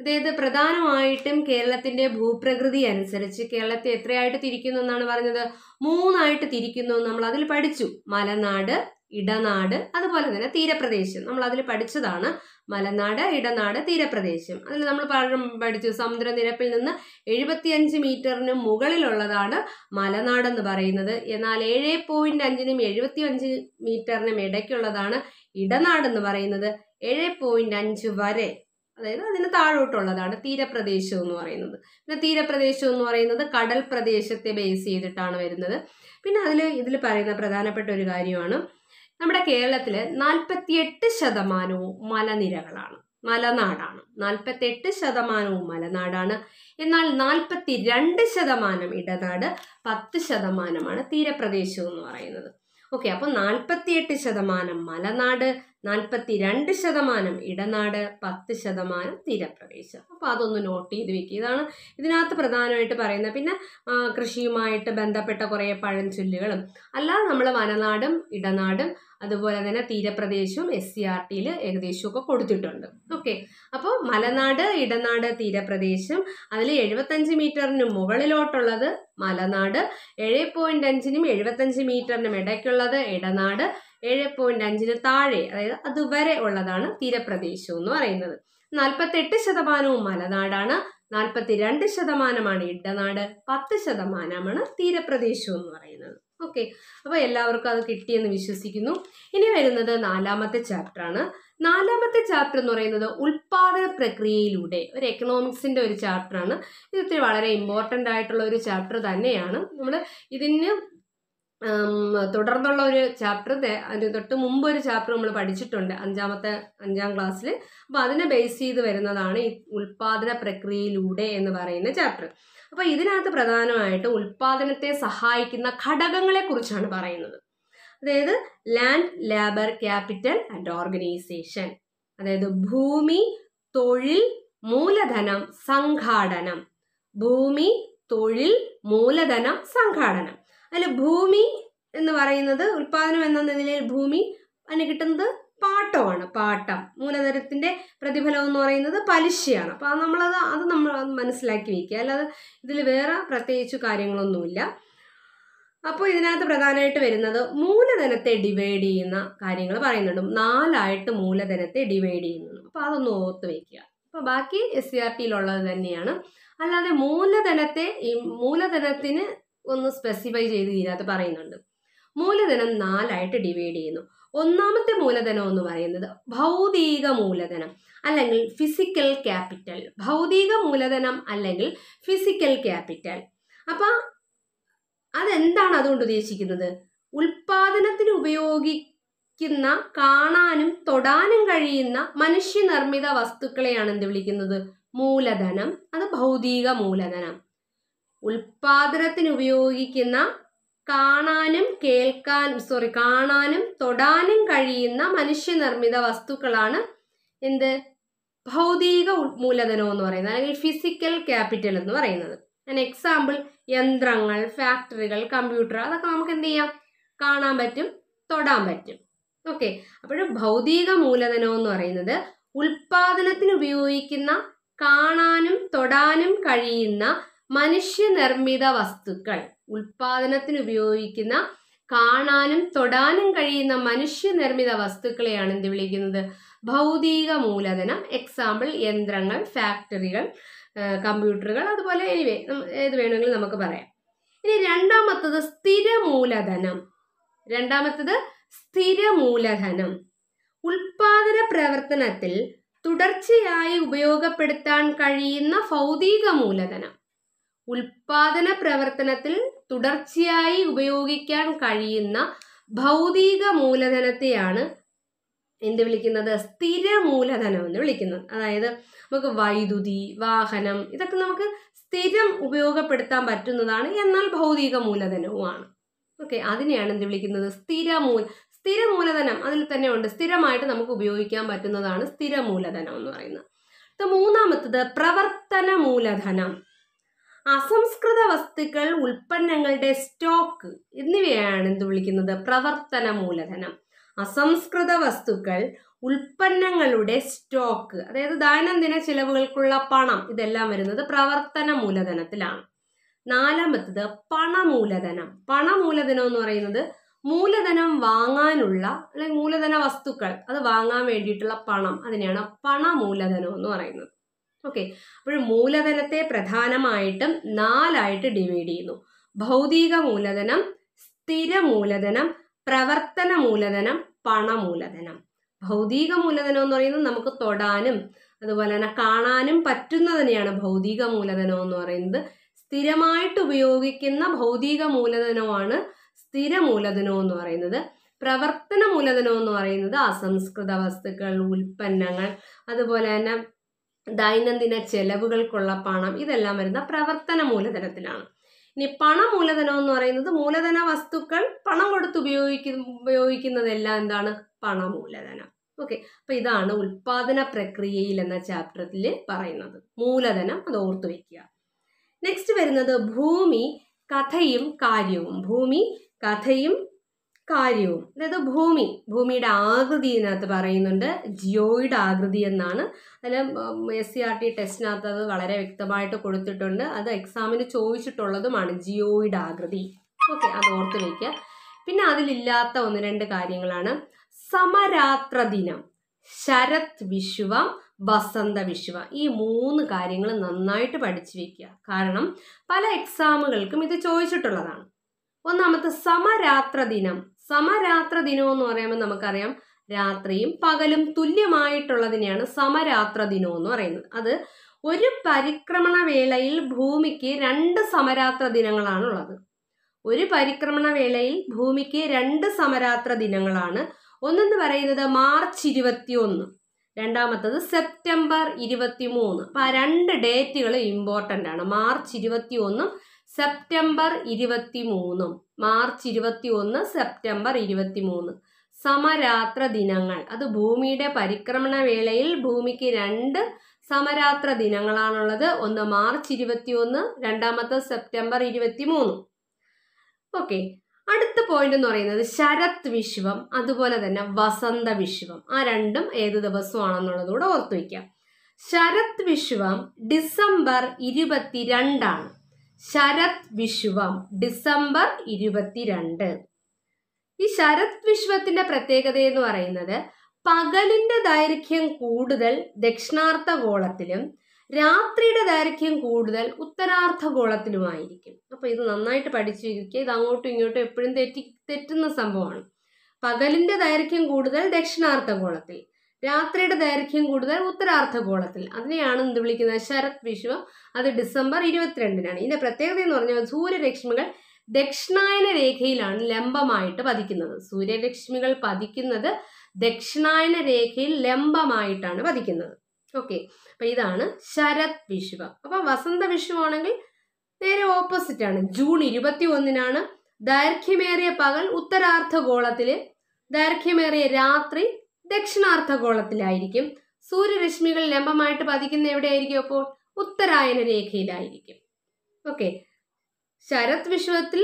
അതായത് പ്രധാനമായിട്ടും കേരളത്തിന്റെ ഭൂപ്രകൃതി അനുസരിച്ച് കേരളത്തെ എത്രയായിട്ട് തിരിക്കുന്നു എന്നാണ് പറഞ്ഞത് മൂന്നായിട്ട് തിരിക്കുന്നു നമ്മൾ അതിൽ പഠിച്ചു മലനാട് ഇടനാട് അതുപോലെ തന്നെ തീരപ്രദേശം നമ്മൾ അതിൽ പഠിച്ചതാണ് മലനാട് ഇടനാട് തീരപ്രദേശം അതിൽ നമ്മൾ പഠിച്ചു സമുദ്രനിരപ്പിൽ നിന്ന് അഞ്ച് മീറ്ററിന് മുകളിലുള്ളതാണ് മലനാട് എന്ന് പറയുന്നത് എന്നാൽ ഏഴ് പോയിന്റ് അഞ്ചിനും എഴുപത്തി അഞ്ച് മീറ്ററിനും ഇടയ്ക്കുള്ളതാണ് ഇടനാട് എന്ന് പറയുന്നത് ഏഴ് പോയിന്റ് അഞ്ച് വരെ അതായത് അതിന് താഴോട്ടുള്ളതാണ് തീരപ്രദേശം എന്ന് പറയുന്നത് പിന്നെ തീരപ്രദേശം എന്ന് പറയുന്നത് കടൽ പ്രദേശത്തെ ബേസ് ചെയ്തിട്ടാണ് വരുന്നത് പിന്നെ അതിൽ ഇതിൽ പറയുന്ന പ്രധാനപ്പെട്ട ഒരു കാര്യമാണ് നമ്മുടെ കേരളത്തിൽ നാൽപ്പത്തിയെട്ട് ശതമാനവും മലനിരകളാണ് മലനാടാണ് നാൽപ്പത്തെട്ട് ശതമാനവും മലനാടാണ് എന്നാൽ നാൽപ്പത്തി രണ്ട് ശതമാനം ഇടനാട് പത്ത് ശതമാനമാണ് തീരപ്രദേശം എന്ന് പറയുന്നത് ഓക്കെ അപ്പോൾ നാൽപ്പത്തിയെട്ട് ശതമാനം മലനാട് നാൽപ്പത്തി രണ്ട് ശതമാനം ഇടനാട് പത്ത് ശതമാനം തീരപ്രദേശം അപ്പോൾ അതൊന്ന് നോട്ട് ചെയ്ത് വെക്കുക ഇതാണ് ഇതിനകത്ത് പ്രധാനമായിട്ട് പറയുന്നത് പിന്നെ കൃഷിയുമായിട്ട് ബന്ധപ്പെട്ട കുറേ പഴഞ്ചൊല്ലുകളും അല്ലാതെ നമ്മൾ വനനാടും ഇടനാടും അതുപോലെ തന്നെ തീരപ്രദേശവും എസ് സി ആർ ടിയിൽ ഏകദേശമൊക്കെ കൊടുത്തിട്ടുണ്ട് ഓക്കെ അപ്പോൾ മലനാട് ഇടനാട് തീരപ്രദേശം അതിൽ എഴുപത്തഞ്ച് മീറ്ററിന് മുകളിലോട്ടുള്ളത് മലനാട് ഏഴ് പോയിന്റ് അഞ്ചിനും എഴുപത്തഞ്ച് മീറ്ററിനും ഇടയ്ക്കുള്ളത് ഇടനാട് ഏഴ് പോയിന്റ് അഞ്ചിന് താഴെ അതായത് അതുവരെ ഉള്ളതാണ് തീരപ്രദേശം എന്ന് പറയുന്നത് നാൽപ്പത്തെട്ട് ശതമാനവും മലനാടാണ് നാൽപ്പത്തി രണ്ട് ശതമാനമാണ് ഇടനാട് പത്ത് ശതമാനമാണ് തീരപ്രദേശം എന്ന് പറയുന്നത് ഓക്കെ അപ്പോൾ എല്ലാവർക്കും അത് കിട്ടിയെന്ന് വിശ്വസിക്കുന്നു ഇനി വരുന്നത് നാലാമത്തെ ചാപ്റ്റർ ആണ് നാലാമത്തെ ചാപ്റ്റർ എന്ന് പറയുന്നത് ഉൽപാദന പ്രക്രിയയിലൂടെ ഒരു എക്കണോമിക്സിന്റെ ഒരു ചാപ്റ്റർ ആണ് ഇത് വളരെ ഇമ്പോർട്ടൻ്റ് ആയിട്ടുള്ള ഒരു ചാപ്റ്റർ തന്നെയാണ് നമ്മൾ ഇതിന് തുടർന്നുള്ള ഒരു ചാപ്റ്റർ അതിന് തൊട്ട് മുമ്പ് ഒരു ചാപ്റ്റർ നമ്മൾ പഠിച്ചിട്ടുണ്ട് അഞ്ചാമത്തെ അഞ്ചാം ക്ലാസ്സിൽ അപ്പോൾ അതിനെ ബേസ് ചെയ്ത് വരുന്നതാണ് ഈ ഉൽപാദന പ്രക്രിയയിലൂടെ എന്ന് പറയുന്ന ചാപ്റ്റർ അപ്പോൾ ഇതിനകത്ത് പ്രധാനമായിട്ട് ഉൽപാദനത്തെ സഹായിക്കുന്ന ഘടകങ്ങളെ കുറിച്ചാണ് പറയുന്നത് അതായത് land labour capital and organisation അതായത് ഭൂമി തൊഴിൽ മൂലധനം സംഘാടനം ഭൂമി തൊഴിൽ മൂലധനം സംഘാടനം അല്ല ഭൂമി എന്ന് പറയുന്നത് ഉൽപാദനം എന്ന നിലയിൽ ഭൂമി അതിന് കിട്ടുന്നത് പാട്ടമാണ് പാട്ടം മൂലധനത്തിന്റെ പ്രതിഫലം എന്ന് പറയുന്നത് പലിശയാണ് അപ്പോൾ അത് നമ്മളത് അത് നമ്മൾ മനസ്സിലാക്കി വയ്ക്കുക അല്ലാതെ ഇതിൽ വേറെ പ്രത്യേകിച്ച് കാര്യങ്ങളൊന്നുമില്ല അപ്പോൾ ഇതിനകത്ത് പ്രധാനമായിട്ട് വരുന്നത് മൂലധനത്തെ ഡിവൈഡ് ചെയ്യുന്ന കാര്യങ്ങൾ പറയുന്നുണ്ട് നാലായിട്ട് മൂലധനത്തെ ഡിവൈഡ് ചെയ്യുന്നുണ്ട് അപ്പോൾ അതൊന്ന് ഓർത്ത് വയ്ക്കുക അപ്പോൾ ബാക്കി എസ് സി e ആർ ടിയിലുള്ളത് തന്നെയാണ് അല്ലാതെ മൂലധനത്തെ ഈ മൂലധനത്തിന് ഒന്ന് സ്പെസിഫൈ ചെയ്ത് ഇതിനകത്ത് പറയുന്നുണ്ട് മൂലധനം നാലായിട്ട് ഡിവൈഡ് ചെയ്യുന്നു ഒന്നാമത്തെ മൂലധനം എന്ന് പറയുന്നത് ഭൗതിക മൂലധനം അല്ലെങ്കിൽ ഫിസിക്കൽ ക്യാപിറ്റൽ ഭൗതിക മൂലധനം അല്ലെങ്കിൽ ഫിസിക്കൽ ക്യാപിറ്റൽ അപ്പം അതെന്താണ് അതുകൊണ്ട് ഉദ്ദേശിക്കുന്നത് ഉൽപാദനത്തിന് ഉപയോഗിക്കുന്ന കാണാനും തൊടാനും കഴിയുന്ന മനുഷ്യനിർമ്മിത വസ്തുക്കളെയാണ് എന്ത് വിളിക്കുന്നത് മൂലധനം അത് ഭൗതിക മൂലധനം ഉൽപാദനത്തിന് ഉപയോഗിക്കുന്ന കാണാനും കേൾക്കാനും സോറി കാണാനും തൊടാനും കഴിയുന്ന മനുഷ്യനിർമ്മിത വസ്തുക്കളാണ് എന്ത് ഭൗതിക മൂലധനം എന്ന് പറയുന്നത് അല്ലെങ്കിൽ ഫിസിക്കൽ ക്യാപിറ്റൽ എന്ന് പറയുന്നത് ഞാൻ എക്സാമ്പിൾ യന്ത്രങ്ങൾ ഫാക്ടറികൾ കമ്പ്യൂട്ടർ അതൊക്കെ നമുക്ക് എന്ത് ചെയ്യാം കാണാൻ പറ്റും തൊടാൻ പറ്റും ഓക്കെ അപ്പോൾ ഭൗതിക മൂലധനം എന്ന് പറയുന്നത് ഉൽപാദനത്തിന് ഉപയോഗിക്കുന്ന കാണാനും തൊടാനും കഴിയുന്ന മനുഷ്യനിർമ്മിത വസ്തുക്കൾ ഉൽപാദനത്തിന് ഉപയോഗിക്കുന്ന കാണാനും തൊടാനും കഴിയുന്ന മനുഷ്യനിർമ്മിത വസ്തുക്കളെയാണ് എന്ത് വിളിക്കുന്നത് ഭൗതിക മൂലധനം എക്സാമ്പിൾ യന്ത്രങ്ങൾ ഫാക്ടറികൾ കമ്പ്യൂട്ടറുകൾ അതുപോലെ എനിവേ ഏത് വേണമെങ്കിലും നമുക്ക് പറയാം ഇനി രണ്ടാമത്തത് സ്ഥിര മൂലധനം രണ്ടാമത്തത് സ്ഥിര മൂലധനം ഉൽപാദന പ്രവർത്തനത്തിൽ തുടർച്ചയായി ഉപയോഗപ്പെടുത്താൻ കഴിയുന്ന ഭൗതിക മൂലധനം ഉൽപാദന പ്രവർത്തനത്തിൽ തുടർച്ചയായി ഉപയോഗിക്കാൻ കഴിയുന്ന ഭൗതിക മൂലധനത്തെയാണ് എന്ത് വിളിക്കുന്നത് സ്ഥിര മൂലധനം എന്ന് വിളിക്കുന്നത് അതായത് നമുക്ക് വൈദ്യുതി വാഹനം ഇതൊക്കെ നമുക്ക് സ്ഥിരം ഉപയോഗപ്പെടുത്താൻ പറ്റുന്നതാണ് എന്നാൽ ഭൗതിക മൂലധനവുമാണ് ഓക്കെ അതിനെയാണ് എന്ത് വിളിക്കുന്നത് സ്ഥിര മൂല സ്ഥിര മൂലധനം അതിൽ തന്നെ ഉണ്ട് സ്ഥിരമായിട്ട് നമുക്ക് ഉപയോഗിക്കാൻ പറ്റുന്നതാണ് സ്ഥിര മൂലധനം എന്ന് പറയുന്നത് മൂന്നാമത്തത് പ്രവർത്തന മൂലധനം അസംസ്കൃത വസ്തുക്കൾ ഉൽപ്പന്നങ്ങളുടെ സ്റ്റോക്ക് എന്നിവയാണ് എന്ത് വിളിക്കുന്നത് പ്രവർത്തന മൂലധനം അസംസ്കൃത വസ്തുക്കൾ ഉൽപ്പന്നങ്ങളുടെ സ്റ്റോക്ക് അതായത് ദൈനംദിന ചിലവുകൾക്കുള്ള പണം ഇതെല്ലാം വരുന്നത് പ്രവർത്തന മൂലധനത്തിലാണ് നാലാമത്തത് പണമൂലധനം പണമൂലധനം എന്ന് പറയുന്നത് മൂലധനം വാങ്ങാനുള്ള അല്ലെങ്കിൽ മൂലധന വസ്തുക്കൾ അത് വാങ്ങാൻ വേണ്ടിയിട്ടുള്ള പണം അതിനെയാണ് പണമൂലധനം എന്ന് പറയുന്നത് ഓക്കെ അപ്പോൾ മൂലധനത്തെ പ്രധാനമായിട്ടും നാലായിട്ട് ഡിവൈഡ് ചെയ്യുന്നു ഭൗതിക മൂലധനം സ്ഥിര മൂലധനം പ്രവർത്തന മൂലധനം പണമൂലധനം ഭൗതിക മൂലധനം എന്ന് പറയുന്നത് നമുക്ക് തൊടാനും അതുപോലെ തന്നെ കാണാനും പറ്റുന്നതിനെയാണ് ഭൗതിക മൂലധനം എന്ന് പറയുന്നത് സ്ഥിരമായിട്ട് ഉപയോഗിക്കുന്ന ഭൗതിക മൂലധനമാണ് സ്ഥിര മൂലധനം എന്ന് പറയുന്നത് പ്രവർത്തന മൂലധനം എന്ന് പറയുന്നത് അസംസ്കൃത വസ്തുക്കൾ ഉൽപ്പന്നങ്ങൾ അതുപോലെ തന്നെ ദൈനംദിന ചെലവുകൾക്കുള്ള പണം ഇതെല്ലാം വരുന്ന പ്രവർത്തന മൂലധനത്തിലാണ് ഇനി പണ മൂലധനം എന്ന് പറയുന്നത് മൂലധന വസ്തുക്കൾ പണം കൊടുത്ത് ഉപയോഗിക്കുന്ന ഉപയോഗിക്കുന്നതെല്ലാം എന്താണ് പണ മൂലധനം ഓക്കെ അപ്പൊ ഇതാണ് ഉൽപാദന പ്രക്രിയയിൽ എന്ന ചാപ്റ്ററിൽ പറയുന്നത് മൂലധനം അത് ഓർത്തു വെക്കുക നെക്സ്റ്റ് വരുന്നത് ഭൂമി കഥയും കാര്യവും ഭൂമി കഥയും കാര്യവും അതായത് ഭൂമി ഭൂമിയുടെ ആകൃതി ഇതിനകത്ത് പറയുന്നുണ്ട് ജിയോയുടെ ആകൃതി എന്നാണ് അതിൽ എസ് സി ആർ ടി ടെസ്റ്റിനകത്ത് അത് വളരെ വ്യക്തമായിട്ട് കൊടുത്തിട്ടുണ്ട് അത് എക്സാമിന് ചോദിച്ചിട്ടുള്ളതുമാണ് ജിയോയുടെ ആകൃതി ഓക്കെ അത് ഓർത്ത് വയ്ക്കുക പിന്നെ അതിലില്ലാത്ത ഒന്ന് രണ്ട് കാര്യങ്ങളാണ് സമരാത്ര ദിനം ശരത് വിശ്വം വസന്ത വിശ്വ ഈ മൂന്ന് കാര്യങ്ങൾ നന്നായിട്ട് പഠിച്ചു വെക്കുക കാരണം പല എക്സാമുകൾക്കും ഇത് ചോദിച്ചിട്ടുള്ളതാണ് ഒന്നാമത്തെ സമരാത്ര ദിനം സമരാത്ര ദിനം എന്ന് പറയുമ്പോൾ നമുക്കറിയാം രാത്രിയും പകലും തുല്യമായിട്ടുള്ളതിനെയാണ് സമരാത്ര ദിനം എന്ന് പറയുന്നത് അത് ഒരു പരിക്രമണ വേളയിൽ ഭൂമിക്ക് രണ്ട് സമരാത്ര ദിനങ്ങളാണുള്ളത് ഒരു പരിക്രമണ വേളയിൽ ഭൂമിക്ക് രണ്ട് സമരാത്ര ദിനങ്ങളാണ് ഒന്നെന്ന് പറയുന്നത് മാർച്ച് ഇരുപത്തി ഒന്ന് രണ്ടാമത്തത് സെപ്റ്റംബർ ഇരുപത്തി മൂന്ന് അപ്പം ആ രണ്ട് ഡേറ്റുകൾ ഇമ്പോർട്ടൻ്റ് ആണ് മാർച്ച് ഇരുപത്തി ഒന്നും സെപ്റ്റംബർ ഇരുപത്തി മൂന്നും മാർച്ച് ഇരുപത്തി ഒന്ന് സെപ്റ്റംബർ ഇരുപത്തി മൂന്ന് സമരാത്ര ദിനങ്ങൾ അത് ഭൂമിയുടെ പരിക്രമണ വേളയിൽ ഭൂമിക്ക് രണ്ട് സമരാത്ര ദിനങ്ങളാണുള്ളത് ഒന്ന് മാർച്ച് ഇരുപത്തി ഒന്ന് രണ്ടാമത്തെ സെപ്റ്റംബർ ഇരുപത്തി മൂന്ന് ഓക്കെ അടുത്ത പോയിന്റ് എന്ന് പറയുന്നത് ശരത് വിശ്വം അതുപോലെ തന്നെ വസന്ത വിശ്വം ആ രണ്ടും ഏത് ദിവസമാണെന്നുള്ളതുകൂടെ കൂടെ ഓർത്തു വയ്ക്കാം ശരത് വിശ്വം ഡിസംബർ ഇരുപത്തിരണ്ടാണ് ശരത് വിശ്വം ഡിസംബർ ഇരുപത്തിരണ്ട് ഈ ശരത് വിശ്വത്തിന്റെ പ്രത്യേകത എന്ന് പറയുന്നത് പകലിന്റെ ദൈർഘ്യം കൂടുതൽ ദക്ഷിണാർത്ഥ ഗോളത്തിലും രാത്രിയുടെ ദൈർഘ്യം കൂടുതൽ ഉത്തരാർത്ഥ ഗോളത്തിലുമായിരിക്കും അപ്പൊ ഇത് നന്നായിട്ട് പഠിച്ചു ഇരിക്കുക ഇത് അങ്ങോട്ടും ഇങ്ങോട്ടും എപ്പോഴും തെറ്റി തെറ്റുന്ന സംഭവമാണ് പകലിന്റെ ദൈർഘ്യം കൂടുതൽ ദക്ഷിണാർത്ഥ ഗോളത്തിൽ രാത്രിയുടെ ദൈർഘ്യം കൂടുതൽ ഉത്തരാർദ്ധഗോളത്തിൽ അതിനെയാണ് എന്ത് വിളിക്കുന്നത് ശരത് വിഷു അത് ഡിസംബർ ഇരുപത്തിരണ്ടിനാണ് ഇതിന്റെ പ്രത്യേകത എന്ന് പറഞ്ഞാൽ സൂര്യരശ്മികൾ ദക്ഷിണായന രേഖയിലാണ് ലംബമായിട്ട് പതിക്കുന്നത് സൂര്യലക്ഷ്മികൾ പതിക്കുന്നത് ദക്ഷിണായന രേഖയിൽ ലംബമായിട്ടാണ് പതിക്കുന്നത് ഓക്കെ അപ്പൊ ഇതാണ് ശരത് വിഷു അപ്പൊ വസന്ത വിഷുവാണെങ്കിൽ ആണെങ്കിൽ നേരെ ഓപ്പോസിറ്റ് ആണ് ജൂൺ ഇരുപത്തി ഒന്നിനാണ് ദൈർഘ്യമേറിയ പകൽ ഉത്തരാർദ്ധഗോളത്തിലെ ദൈർഘ്യമേറിയ രാത്രി ദക്ഷിണാർത്ഥഗോളത്തിലായിരിക്കും സൂര്യരശ്മികൾ ലംബമായിട്ട് പതിക്കുന്ന എവിടെയായിരിക്കും അപ്പോൾ ഉത്തരായന രേഖയിലായിരിക്കും ഓക്കെ ശരത് വിശ്വത്തിൽ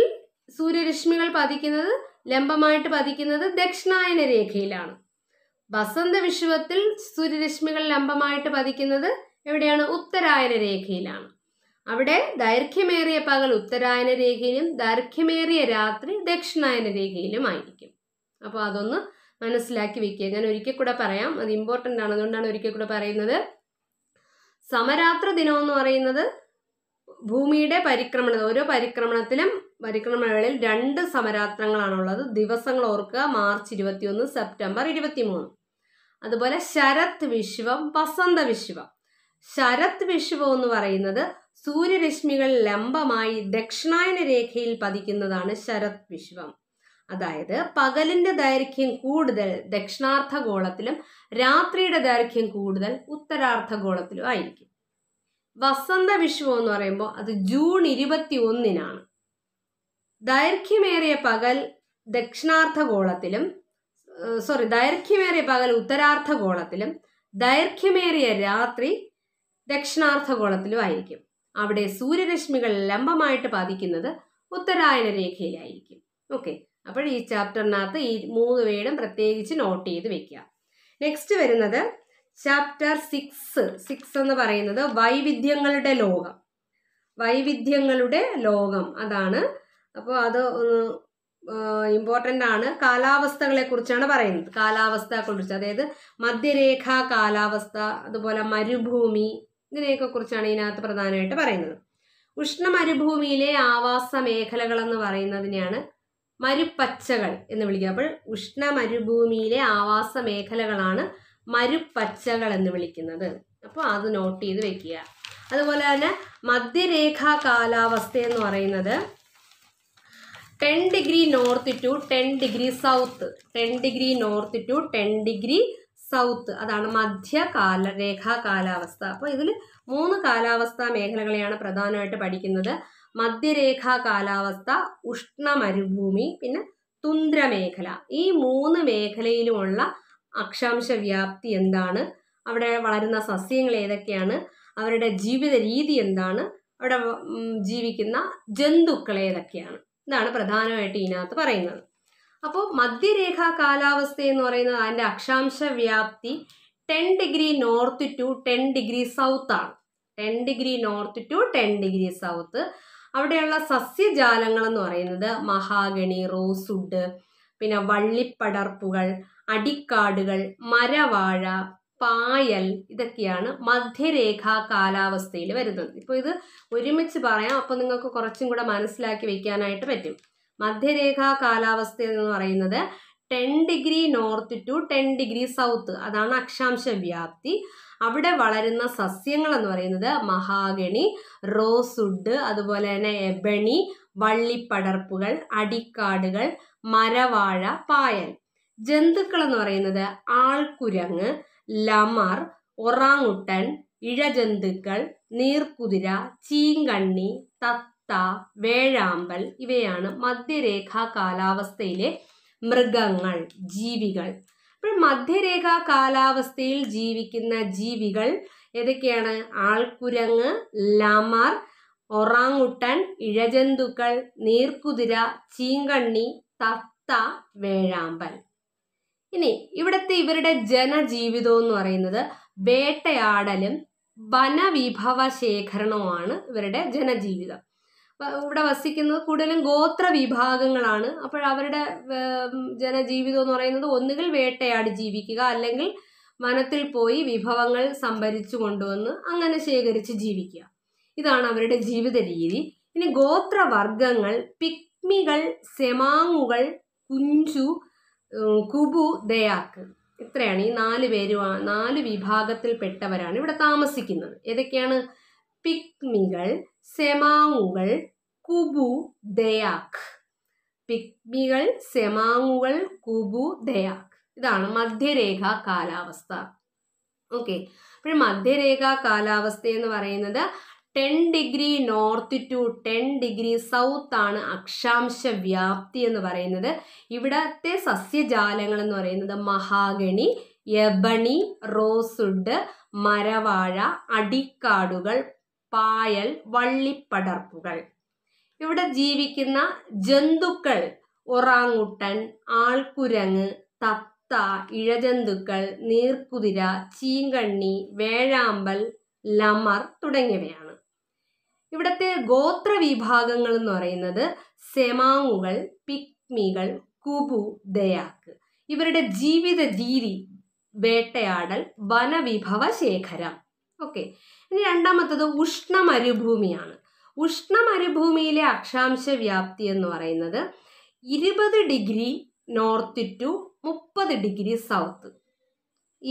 സൂര്യരശ്മികൾ പതിക്കുന്നത് ലംബമായിട്ട് പതിക്കുന്നത് ദക്ഷിണായന രേഖയിലാണ് വസന്ത വിശ്വത്തിൽ സൂര്യരശ്മികൾ ലംബമായിട്ട് പതിക്കുന്നത് എവിടെയാണ് ഉത്തരായന രേഖയിലാണ് അവിടെ ദൈർഘ്യമേറിയ പകൽ ഉത്തരായന രേഖയിലും ദൈർഘ്യമേറിയ രാത്രി ദക്ഷിണായന രേഖയിലും ആയിരിക്കും അപ്പോൾ അതൊന്ന് മനസ്സിലാക്കി വെക്കുക ഞാൻ ഒരിക്കൽ കൂടെ പറയാം അത് ഇമ്പോർട്ടൻ്റ് ആണ് അതുകൊണ്ടാണ് ഒരിക്കൽ കൂടെ പറയുന്നത് സമരാത്ര ദിനം എന്ന് പറയുന്നത് ഭൂമിയുടെ പരിക്രമണ ഓരോ പരിക്രമണത്തിലും പരിക്രമണങ്ങളിൽ രണ്ട് സമരാത്രങ്ങളാണുള്ളത് ദിവസങ്ങൾ ഓർക്കുക മാർച്ച് ഇരുപത്തിയൊന്ന് സെപ്റ്റംബർ ഇരുപത്തിമൂന്ന് അതുപോലെ ശരത് വിശ്വം വസന്ത വിശ്വം ശരത് വിശ്വം എന്ന് പറയുന്നത് സൂര്യരശ്മികൾ ലംബമായി ദക്ഷിണായന രേഖയിൽ പതിക്കുന്നതാണ് ശരത് വിശ്വം അതായത് പകലിന്റെ ദൈർഘ്യം കൂടുതൽ ദക്ഷിണാർദ്ധഗോളത്തിലും രാത്രിയുടെ ദൈർഘ്യം കൂടുതൽ ഉത്തരാർത്ഥഗോളത്തിലും ആയിരിക്കും വസന്ത വിഷു എന്ന് പറയുമ്പോൾ അത് ജൂൺ ഇരുപത്തി ഒന്നിനാണ് ദൈർഘ്യമേറിയ പകൽ ദക്ഷിണാർദ്ധഗോളത്തിലും സോറി ദൈർഘ്യമേറിയ പകൽ ഉത്തരാർദ്ധഗോളത്തിലും ദൈർഘ്യമേറിയ രാത്രി ദക്ഷിണാർത്ഥഗോളത്തിലും ആയിരിക്കും അവിടെ സൂര്യരശ്മികൾ ലംബമായിട്ട് പതിക്കുന്നത് ഉത്തരായന രേഖയിലായിരിക്കും ഓക്കെ അപ്പോൾ ഈ ചാപ്റ്ററിനകത്ത് ഈ മൂന്ന് വേർഡും പ്രത്യേകിച്ച് നോട്ട് ചെയ്ത് വെക്കുക നെക്സ്റ്റ് വരുന്നത് ചാപ്റ്റർ സിക്സ് സിക്സ് എന്ന് പറയുന്നത് വൈവിധ്യങ്ങളുടെ ലോകം വൈവിധ്യങ്ങളുടെ ലോകം അതാണ് അപ്പോൾ അത് ഇമ്പോർട്ടൻ്റ് ആണ് കാലാവസ്ഥകളെ കുറിച്ചാണ് പറയുന്നത് കാലാവസ്ഥയെ കുറിച്ച് അതായത് മധ്യരേഖ കാലാവസ്ഥ അതുപോലെ മരുഭൂമി ഇങ്ങനെയൊക്കെ കുറിച്ചാണ് ഇതിനകത്ത് പ്രധാനമായിട്ട് പറയുന്നത് ഉഷ്ണ മരുഭൂമിയിലെ ആവാസ മേഖലകളെന്ന് പറയുന്നതിനെയാണ് മരുപ്പച്ചകൾ എന്ന് വിളിക്കുക അപ്പോൾ ഉഷ്ണ മരുഭൂമിയിലെ ആവാസ മേഖലകളാണ് മരുപ്പച്ചകൾ എന്ന് വിളിക്കുന്നത് അപ്പോൾ അത് നോട്ട് ചെയ്ത് വെക്കുക അതുപോലെ തന്നെ മധ്യരേഖാ കാലാവസ്ഥ എന്ന് പറയുന്നത് ten degree north to ten degree south ten degree north to ten degree south അതാണ് മധ്യ കാല രേഖാ കാലാവസ്ഥ അപ്പോൾ ഇതിൽ മൂന്ന് കാലാവസ്ഥാ മേഖലകളെയാണ് പ്രധാനമായിട്ട് പഠിക്കുന്നത് മധ്യരേഖാ കാലാവസ്ഥ ഉഷ്ണമരുഭൂമി പിന്നെ തുന്ദ്രമേഖല ഈ മൂന്ന് മേഖലയിലുമുള്ള അക്ഷാംശ വ്യാപ്തി എന്താണ് അവിടെ വളരുന്ന സസ്യങ്ങൾ ഏതൊക്കെയാണ് അവരുടെ ജീവിത രീതി എന്താണ് അവിടെ ജീവിക്കുന്ന ജന്തുക്കൾ ഏതൊക്കെയാണ് ഇതാണ് പ്രധാനമായിട്ട് ഇതിനകത്ത് പറയുന്നത് അപ്പോൾ മധ്യരേഖാ കാലാവസ്ഥ എന്ന് പറയുന്നത് അതിൻ്റെ അക്ഷാംശ വ്യാപ്തി ten degree north to ten degree south ആണ് ten degree north to ten degree south അവിടെയുള്ള സസ്യജാലങ്ങൾ എന്ന് പറയുന്നത് മഹാഗണി റോസുഡ് പിന്നെ വള്ളിപ്പടർപ്പുകൾ അടിക്കാടുകൾ മരവാഴ പായൽ ഇതൊക്കെയാണ് മധ്യരേഖാ കാലാവസ്ഥയിൽ വരുന്നത് ഇപ്പോൾ ഇത് ഒരുമിച്ച് പറയാം അപ്പോൾ നിങ്ങൾക്ക് കുറച്ചും കൂടെ മനസ്സിലാക്കി വെക്കാനായിട്ട് പറ്റും മധ്യരേഖാ കാലാവസ്ഥ എന്ന് പറയുന്നത് ten degree north to ten degree south അതാണ് അക്ഷാംശ വ്യാപ്തി അവിടെ വളരുന്ന സസ്യങ്ങൾ എന്ന് പറയുന്നത് മഹാഗണി റോസ്വുഡ് അതുപോലെ തന്നെ എബണി വള്ളിപ്പടർപ്പുകൾ അടിക്കാടുകൾ മരവാഴ പായൽ ജന്തുക്കൾ എന്ന് പറയുന്നത് ആൾക്കുരങ്ങ് ലമർ ഒറാങ്ങുട്ടൻ ഇഴജന്തുക്കൾ നീർക്കുതിര ചീങ്കണ്ണി തത്ത വേഴാമ്പൽ ഇവയാണ് മധ്യരേഖാ കാലാവസ്ഥയിലെ മൃഗങ്ങൾ ജീവികൾ ഇപ്പോൾ മധ്യരേഖാ കാലാവസ്ഥയിൽ ജീവിക്കുന്ന ജീവികൾ ഏതൊക്കെയാണ് ആൾക്കുരങ്ങ് ലാമാർ ഒറാങ്ങുട്ടൻ ഇഴജന്തുക്കൾ നീർക്കുതിര ചീങ്കണ്ണി തത്ത വേഴാമ്പൽ ഇനി ഇവിടുത്തെ ഇവരുടെ ജനജീവിതം എന്ന് പറയുന്നത് വേട്ടയാടലും വനവിഭവ ശേഖരണവുമാണ് ഇവരുടെ ജനജീവിതം ഇവിടെ വസിക്കുന്നത് കൂടുതലും ഗോത്ര വിഭാഗങ്ങളാണ് അപ്പോൾ അവരുടെ ജനജീവിതം എന്ന് പറയുന്നത് ഒന്നുകിൽ വേട്ടയാടി ജീവിക്കുക അല്ലെങ്കിൽ വനത്തിൽ പോയി വിഭവങ്ങൾ സംഭരിച്ചു കൊണ്ടുവന്ന് അങ്ങനെ ശേഖരിച്ച് ജീവിക്കുക ഇതാണ് അവരുടെ ജീവിത രീതി ഇനി ഗോത്രവർഗങ്ങൾ പിക്മികൾ സെമാങ്ങുകൾ കുഞ്ചു കുബു ദയാക്ക് ഇത്രയാണ് ഈ നാല് പേരും നാല് വിഭാഗത്തിൽപ്പെട്ടവരാണ് ഇവിടെ താമസിക്കുന്നത് ഏതൊക്കെയാണ് പിക്മികൾ സെമാങ്ങുകൾ കുബു ദയാഖ് പിഗ്മികൾ സെമാങ്ങുകൾ കുബു ദയാഖ് ഇതാണ് മധ്യരേഖ കാലാവസ്ഥ ഓക്കെ അപ്പോൾ മധ്യരേഖ കാലാവസ്ഥ എന്ന് പറയുന്നത് ten degree north to ten degree south ആണ് അക്ഷാംശ വ്യാപ്തി എന്ന് പറയുന്നത് ഇവിടത്തെ സസ്യജാലങ്ങൾ എന്ന് പറയുന്നത് മഹാഗണി യബണി റോസുഡ് മരവാഴ അടിക്കാടുകൾ പായൽ വള്ളിപ്പടർപ്പുകൾ ഇവിടെ ജീവിക്കുന്ന ജന്തുക്കൾ ഒറാങ്ങുട്ടൻ ആൾക്കുരങ്ങ് തത്ത ഇഴജന്തുക്കൾ നീർക്കുതിര ചീങ്കണ്ണി വേഴാമ്പൽ ലമർ തുടങ്ങിയവയാണ് ഇവിടുത്തെ ഗോത്ര വിഭാഗങ്ങൾ എന്ന് പറയുന്നത് സെമാങ്ങുകൾ പിക്മികൾ കുബു ദയാക്ക് ഇവരുടെ ജീവിത രീതി വേട്ടയാടൽ വനവിഭവ ശേഖരം ഓക്കെ ഇനി രണ്ടാമത്തത് ഉഷ്ണ മരുഭൂമിയാണ് ഉഷ്ണ മരുഭൂമിയിലെ അക്ഷാംശ വ്യാപ്തി എന്ന് പറയുന്നത് ഇരുപത് ഡിഗ്രി നോർത്ത് ടു മുപ്പത് ഡിഗ്രി സൗത്ത്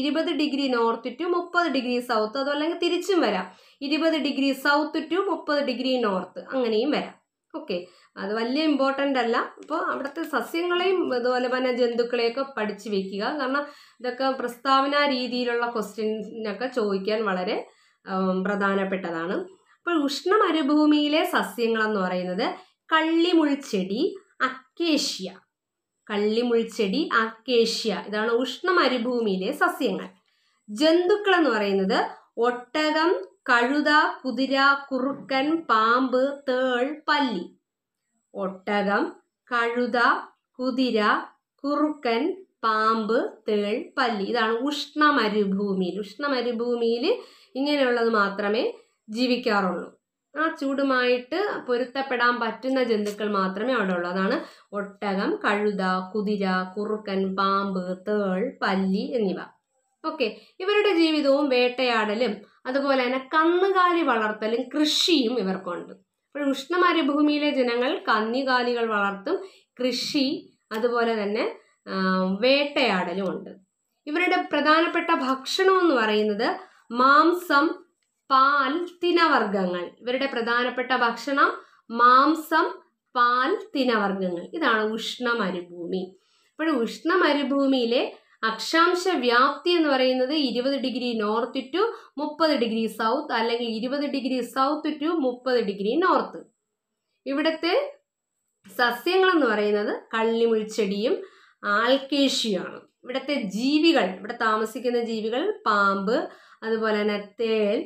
ഇരുപത് ഡിഗ്രി നോർത്ത് ടു മുപ്പത് ഡിഗ്രി സൗത്ത് അതുമല്ലെങ്കിൽ തിരിച്ചും വരാം ഇരുപത് ഡിഗ്രി സൗത്ത് ടു മുപ്പത് ഡിഗ്രി നോർത്ത് അങ്ങനെയും വരാം ഓക്കെ അത് വലിയ ഇമ്പോർട്ടൻ്റ് അല്ല അപ്പോൾ അവിടുത്തെ സസ്യങ്ങളെയും അതുപോലെ തന്നെ ജന്തുക്കളെയൊക്കെ പഠിച്ചു വെക്കുക കാരണം ഇതൊക്കെ പ്രസ്താവന രീതിയിലുള്ള ക്വസ്റ്റ്യൻസിനൊക്കെ ചോദിക്കാൻ വളരെ പ്രധാനപ്പെട്ടതാണ് അപ്പോൾ ഉഷ്ണ മരുഭൂമിയിലെ സസ്യങ്ങളെന്ന് പറയുന്നത് കള്ളിമുൾച്ചെടി അക്കേഷ്യ കള്ളിമുൾച്ചെടി അക്കേഷ്യ ഇതാണ് ഉഷ്ണ മരുഭൂമിയിലെ സസ്യങ്ങൾ ജന്തുക്കൾ എന്ന് പറയുന്നത് ഒട്ടകം കഴുത കുതിര കുറുക്കൻ പാമ്പ് തേൾ പല്ലി ഒട്ടകം കഴുത കുതിര കുറുക്കൻ പാമ്പ് തേൾ പല്ലി ഇതാണ് ഉഷ്ണ മരുഭൂമിയിൽ ഉഷ്ണ മരുഭൂമിയിൽ ഇങ്ങനെയുള്ളത് മാത്രമേ ജീവിക്കാറുള്ളൂ ആ ചൂടുമായിട്ട് പൊരുത്തപ്പെടാൻ പറ്റുന്ന ജന്തുക്കൾ മാത്രമേ അവിടെ ഉള്ളൂ അതാണ് ഒട്ടകം കഴുത കുതിര കുറുക്കൻ പാമ്പ് തേൾ പല്ലി എന്നിവ ഓക്കെ ഇവരുടെ ജീവിതവും വേട്ടയാടലും അതുപോലെ തന്നെ കന്നുകാലി വളർത്തലും കൃഷിയും ഇവർക്കുണ്ട് അപ്പോൾ മരുഭൂമിയിലെ ജനങ്ങൾ കന്നുകാലികൾ വളർത്തും കൃഷി അതുപോലെ തന്നെ വേട്ടയാടലും ഉണ്ട് ഇവരുടെ പ്രധാനപ്പെട്ട ഭക്ഷണം എന്ന് പറയുന്നത് മാംസം പാൽ തിനവർഗ്ഗങ്ങൾ ഇവരുടെ പ്രധാനപ്പെട്ട ഭക്ഷണം മാംസം പാൽ തിനവർഗ്ഗങ്ങൾ ഇതാണ് ഉഷ്ണമരുഭൂമി അപ്പോൾ മരുഭൂമിയിലെ അക്ഷാംശ വ്യാപ്തി എന്ന് പറയുന്നത് ഇരുപത് ഡിഗ്രി നോർത്ത് ടു മുപ്പത് ഡിഗ്രി സൗത്ത് അല്ലെങ്കിൽ ഇരുപത് ഡിഗ്രി സൗത്ത് ടു മുപ്പത് ഡിഗ്രി നോർത്ത് ഇവിടുത്തെ സസ്യങ്ങളെന്ന് പറയുന്നത് കള്ളിമുൾച്ചെടിയും ആൽക്കേഷ്യയാണ് ഇവിടുത്തെ ജീവികൾ ഇവിടെ താമസിക്കുന്ന ജീവികൾ പാമ്പ് അതുപോലെ തന്നെ തേൽ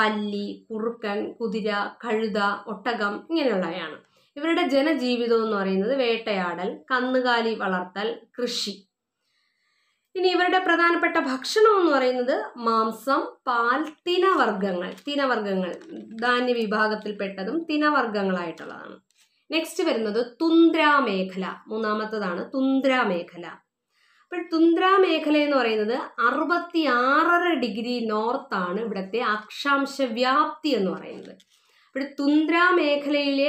പല്ലി കുറുക്കൻ കുതിര കഴുത ഒട്ടകം ഇങ്ങനെയുള്ളവയാണ് ഇവരുടെ ജനജീവിതം എന്ന് പറയുന്നത് വേട്ടയാടൽ കന്നുകാലി വളർത്തൽ കൃഷി ഇനി ഇവരുടെ പ്രധാനപ്പെട്ട ഭക്ഷണം എന്ന് പറയുന്നത് മാംസം പാൽ തിനവർഗ്ഗങ്ങൾ തിനവർഗ്ഗങ്ങൾ ധാന്യ വിഭാഗത്തിൽപ്പെട്ടതും തിനവർഗ്ഗങ്ങളായിട്ടുള്ളതാണ് നെക്സ്റ്റ് വരുന്നത് തുന്ദ്രാമേഖല മൂന്നാമത്തതാണ് തുന്ദ്രാമേഖല അപ്പോൾ തുന്ദ്ര എന്ന് പറയുന്നത് അറുപത്തി ആറര ഡിഗ്രി നോർത്താണ് ഇവിടുത്തെ അക്ഷാംശ വ്യാപ്തി എന്ന് പറയുന്നത് അപ്പോൾ തുന്ദ്രാമേഖലയിലെ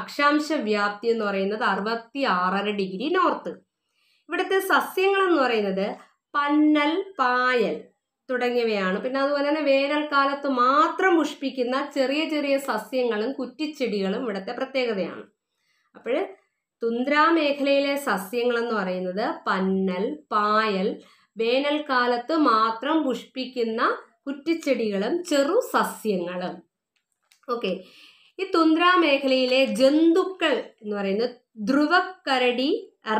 അക്ഷാംശ വ്യാപ്തി എന്ന് പറയുന്നത് അറുപത്തി ആറര ഡിഗ്രി നോർത്ത് ഇവിടുത്തെ സസ്യങ്ങൾ എന്ന് പറയുന്നത് പന്നൽ പായൽ തുടങ്ങിയവയാണ് പിന്നെ അതുപോലെ തന്നെ വേനൽക്കാലത്ത് മാത്രം പുഷ്പിക്കുന്ന ചെറിയ ചെറിയ സസ്യങ്ങളും കുറ്റിച്ചെടികളും ഇവിടുത്തെ പ്രത്യേകതയാണ് അപ്പോൾ തുന്ദ്രാ മേഖലയിലെ സസ്യങ്ങളെന്ന് പറയുന്നത് പന്നൽ പായൽ വേനൽക്കാലത്ത് മാത്രം പുഷ്പിക്കുന്ന കുറ്റിച്ചെടികളും ചെറു സസ്യങ്ങളും ഓക്കെ ഈ തുന്ദ്രാ മേഖലയിലെ ജന്തുക്കൾ എന്ന് പറയുന്നത് ധ്രുവക്കരടി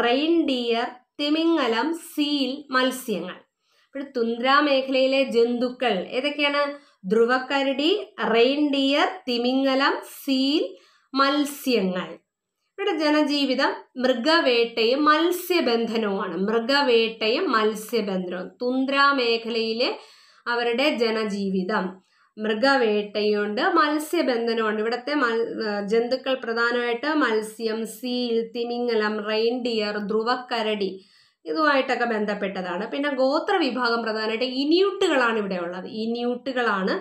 റെയിൻഡിയർ തിമിംഗലം സീൽ മത്സ്യങ്ങൾ ഇപ്പോൾ തുന്ദ്രാ മേഖലയിലെ ജന്തുക്കൾ ഏതൊക്കെയാണ് ധ്രുവക്കരടി റെയിൻഡിയർ തിമിംഗലം സീൽ മത്സ്യങ്ങൾ ഇവരുടെ ജനജീവിതം മൃഗവേട്ടയും മത്സ്യബന്ധനവുമാണ് മൃഗവേട്ടയും മത്സ്യബന്ധനവും തുന്ദ്രാ മേഖലയിലെ അവരുടെ ജനജീവിതം മൃഗവേട്ടയുണ്ട് മത്സ്യബന്ധനമുണ്ട് ഇവിടുത്തെ മൽ ജന്തുക്കൾ പ്രധാനമായിട്ട് മത്സ്യം സീൽ തിമിംഗലം റെയിൻഡിയർ ധ്രുവക്കരടി ഇതുമായിട്ടൊക്കെ ബന്ധപ്പെട്ടതാണ് പിന്നെ ഗോത്ര വിഭാഗം പ്രധാനമായിട്ട് ഇനിയൂട്ടുകളാണ് ഇവിടെ ഉള്ളത് ഇനിയൂട്ടുകളാണ്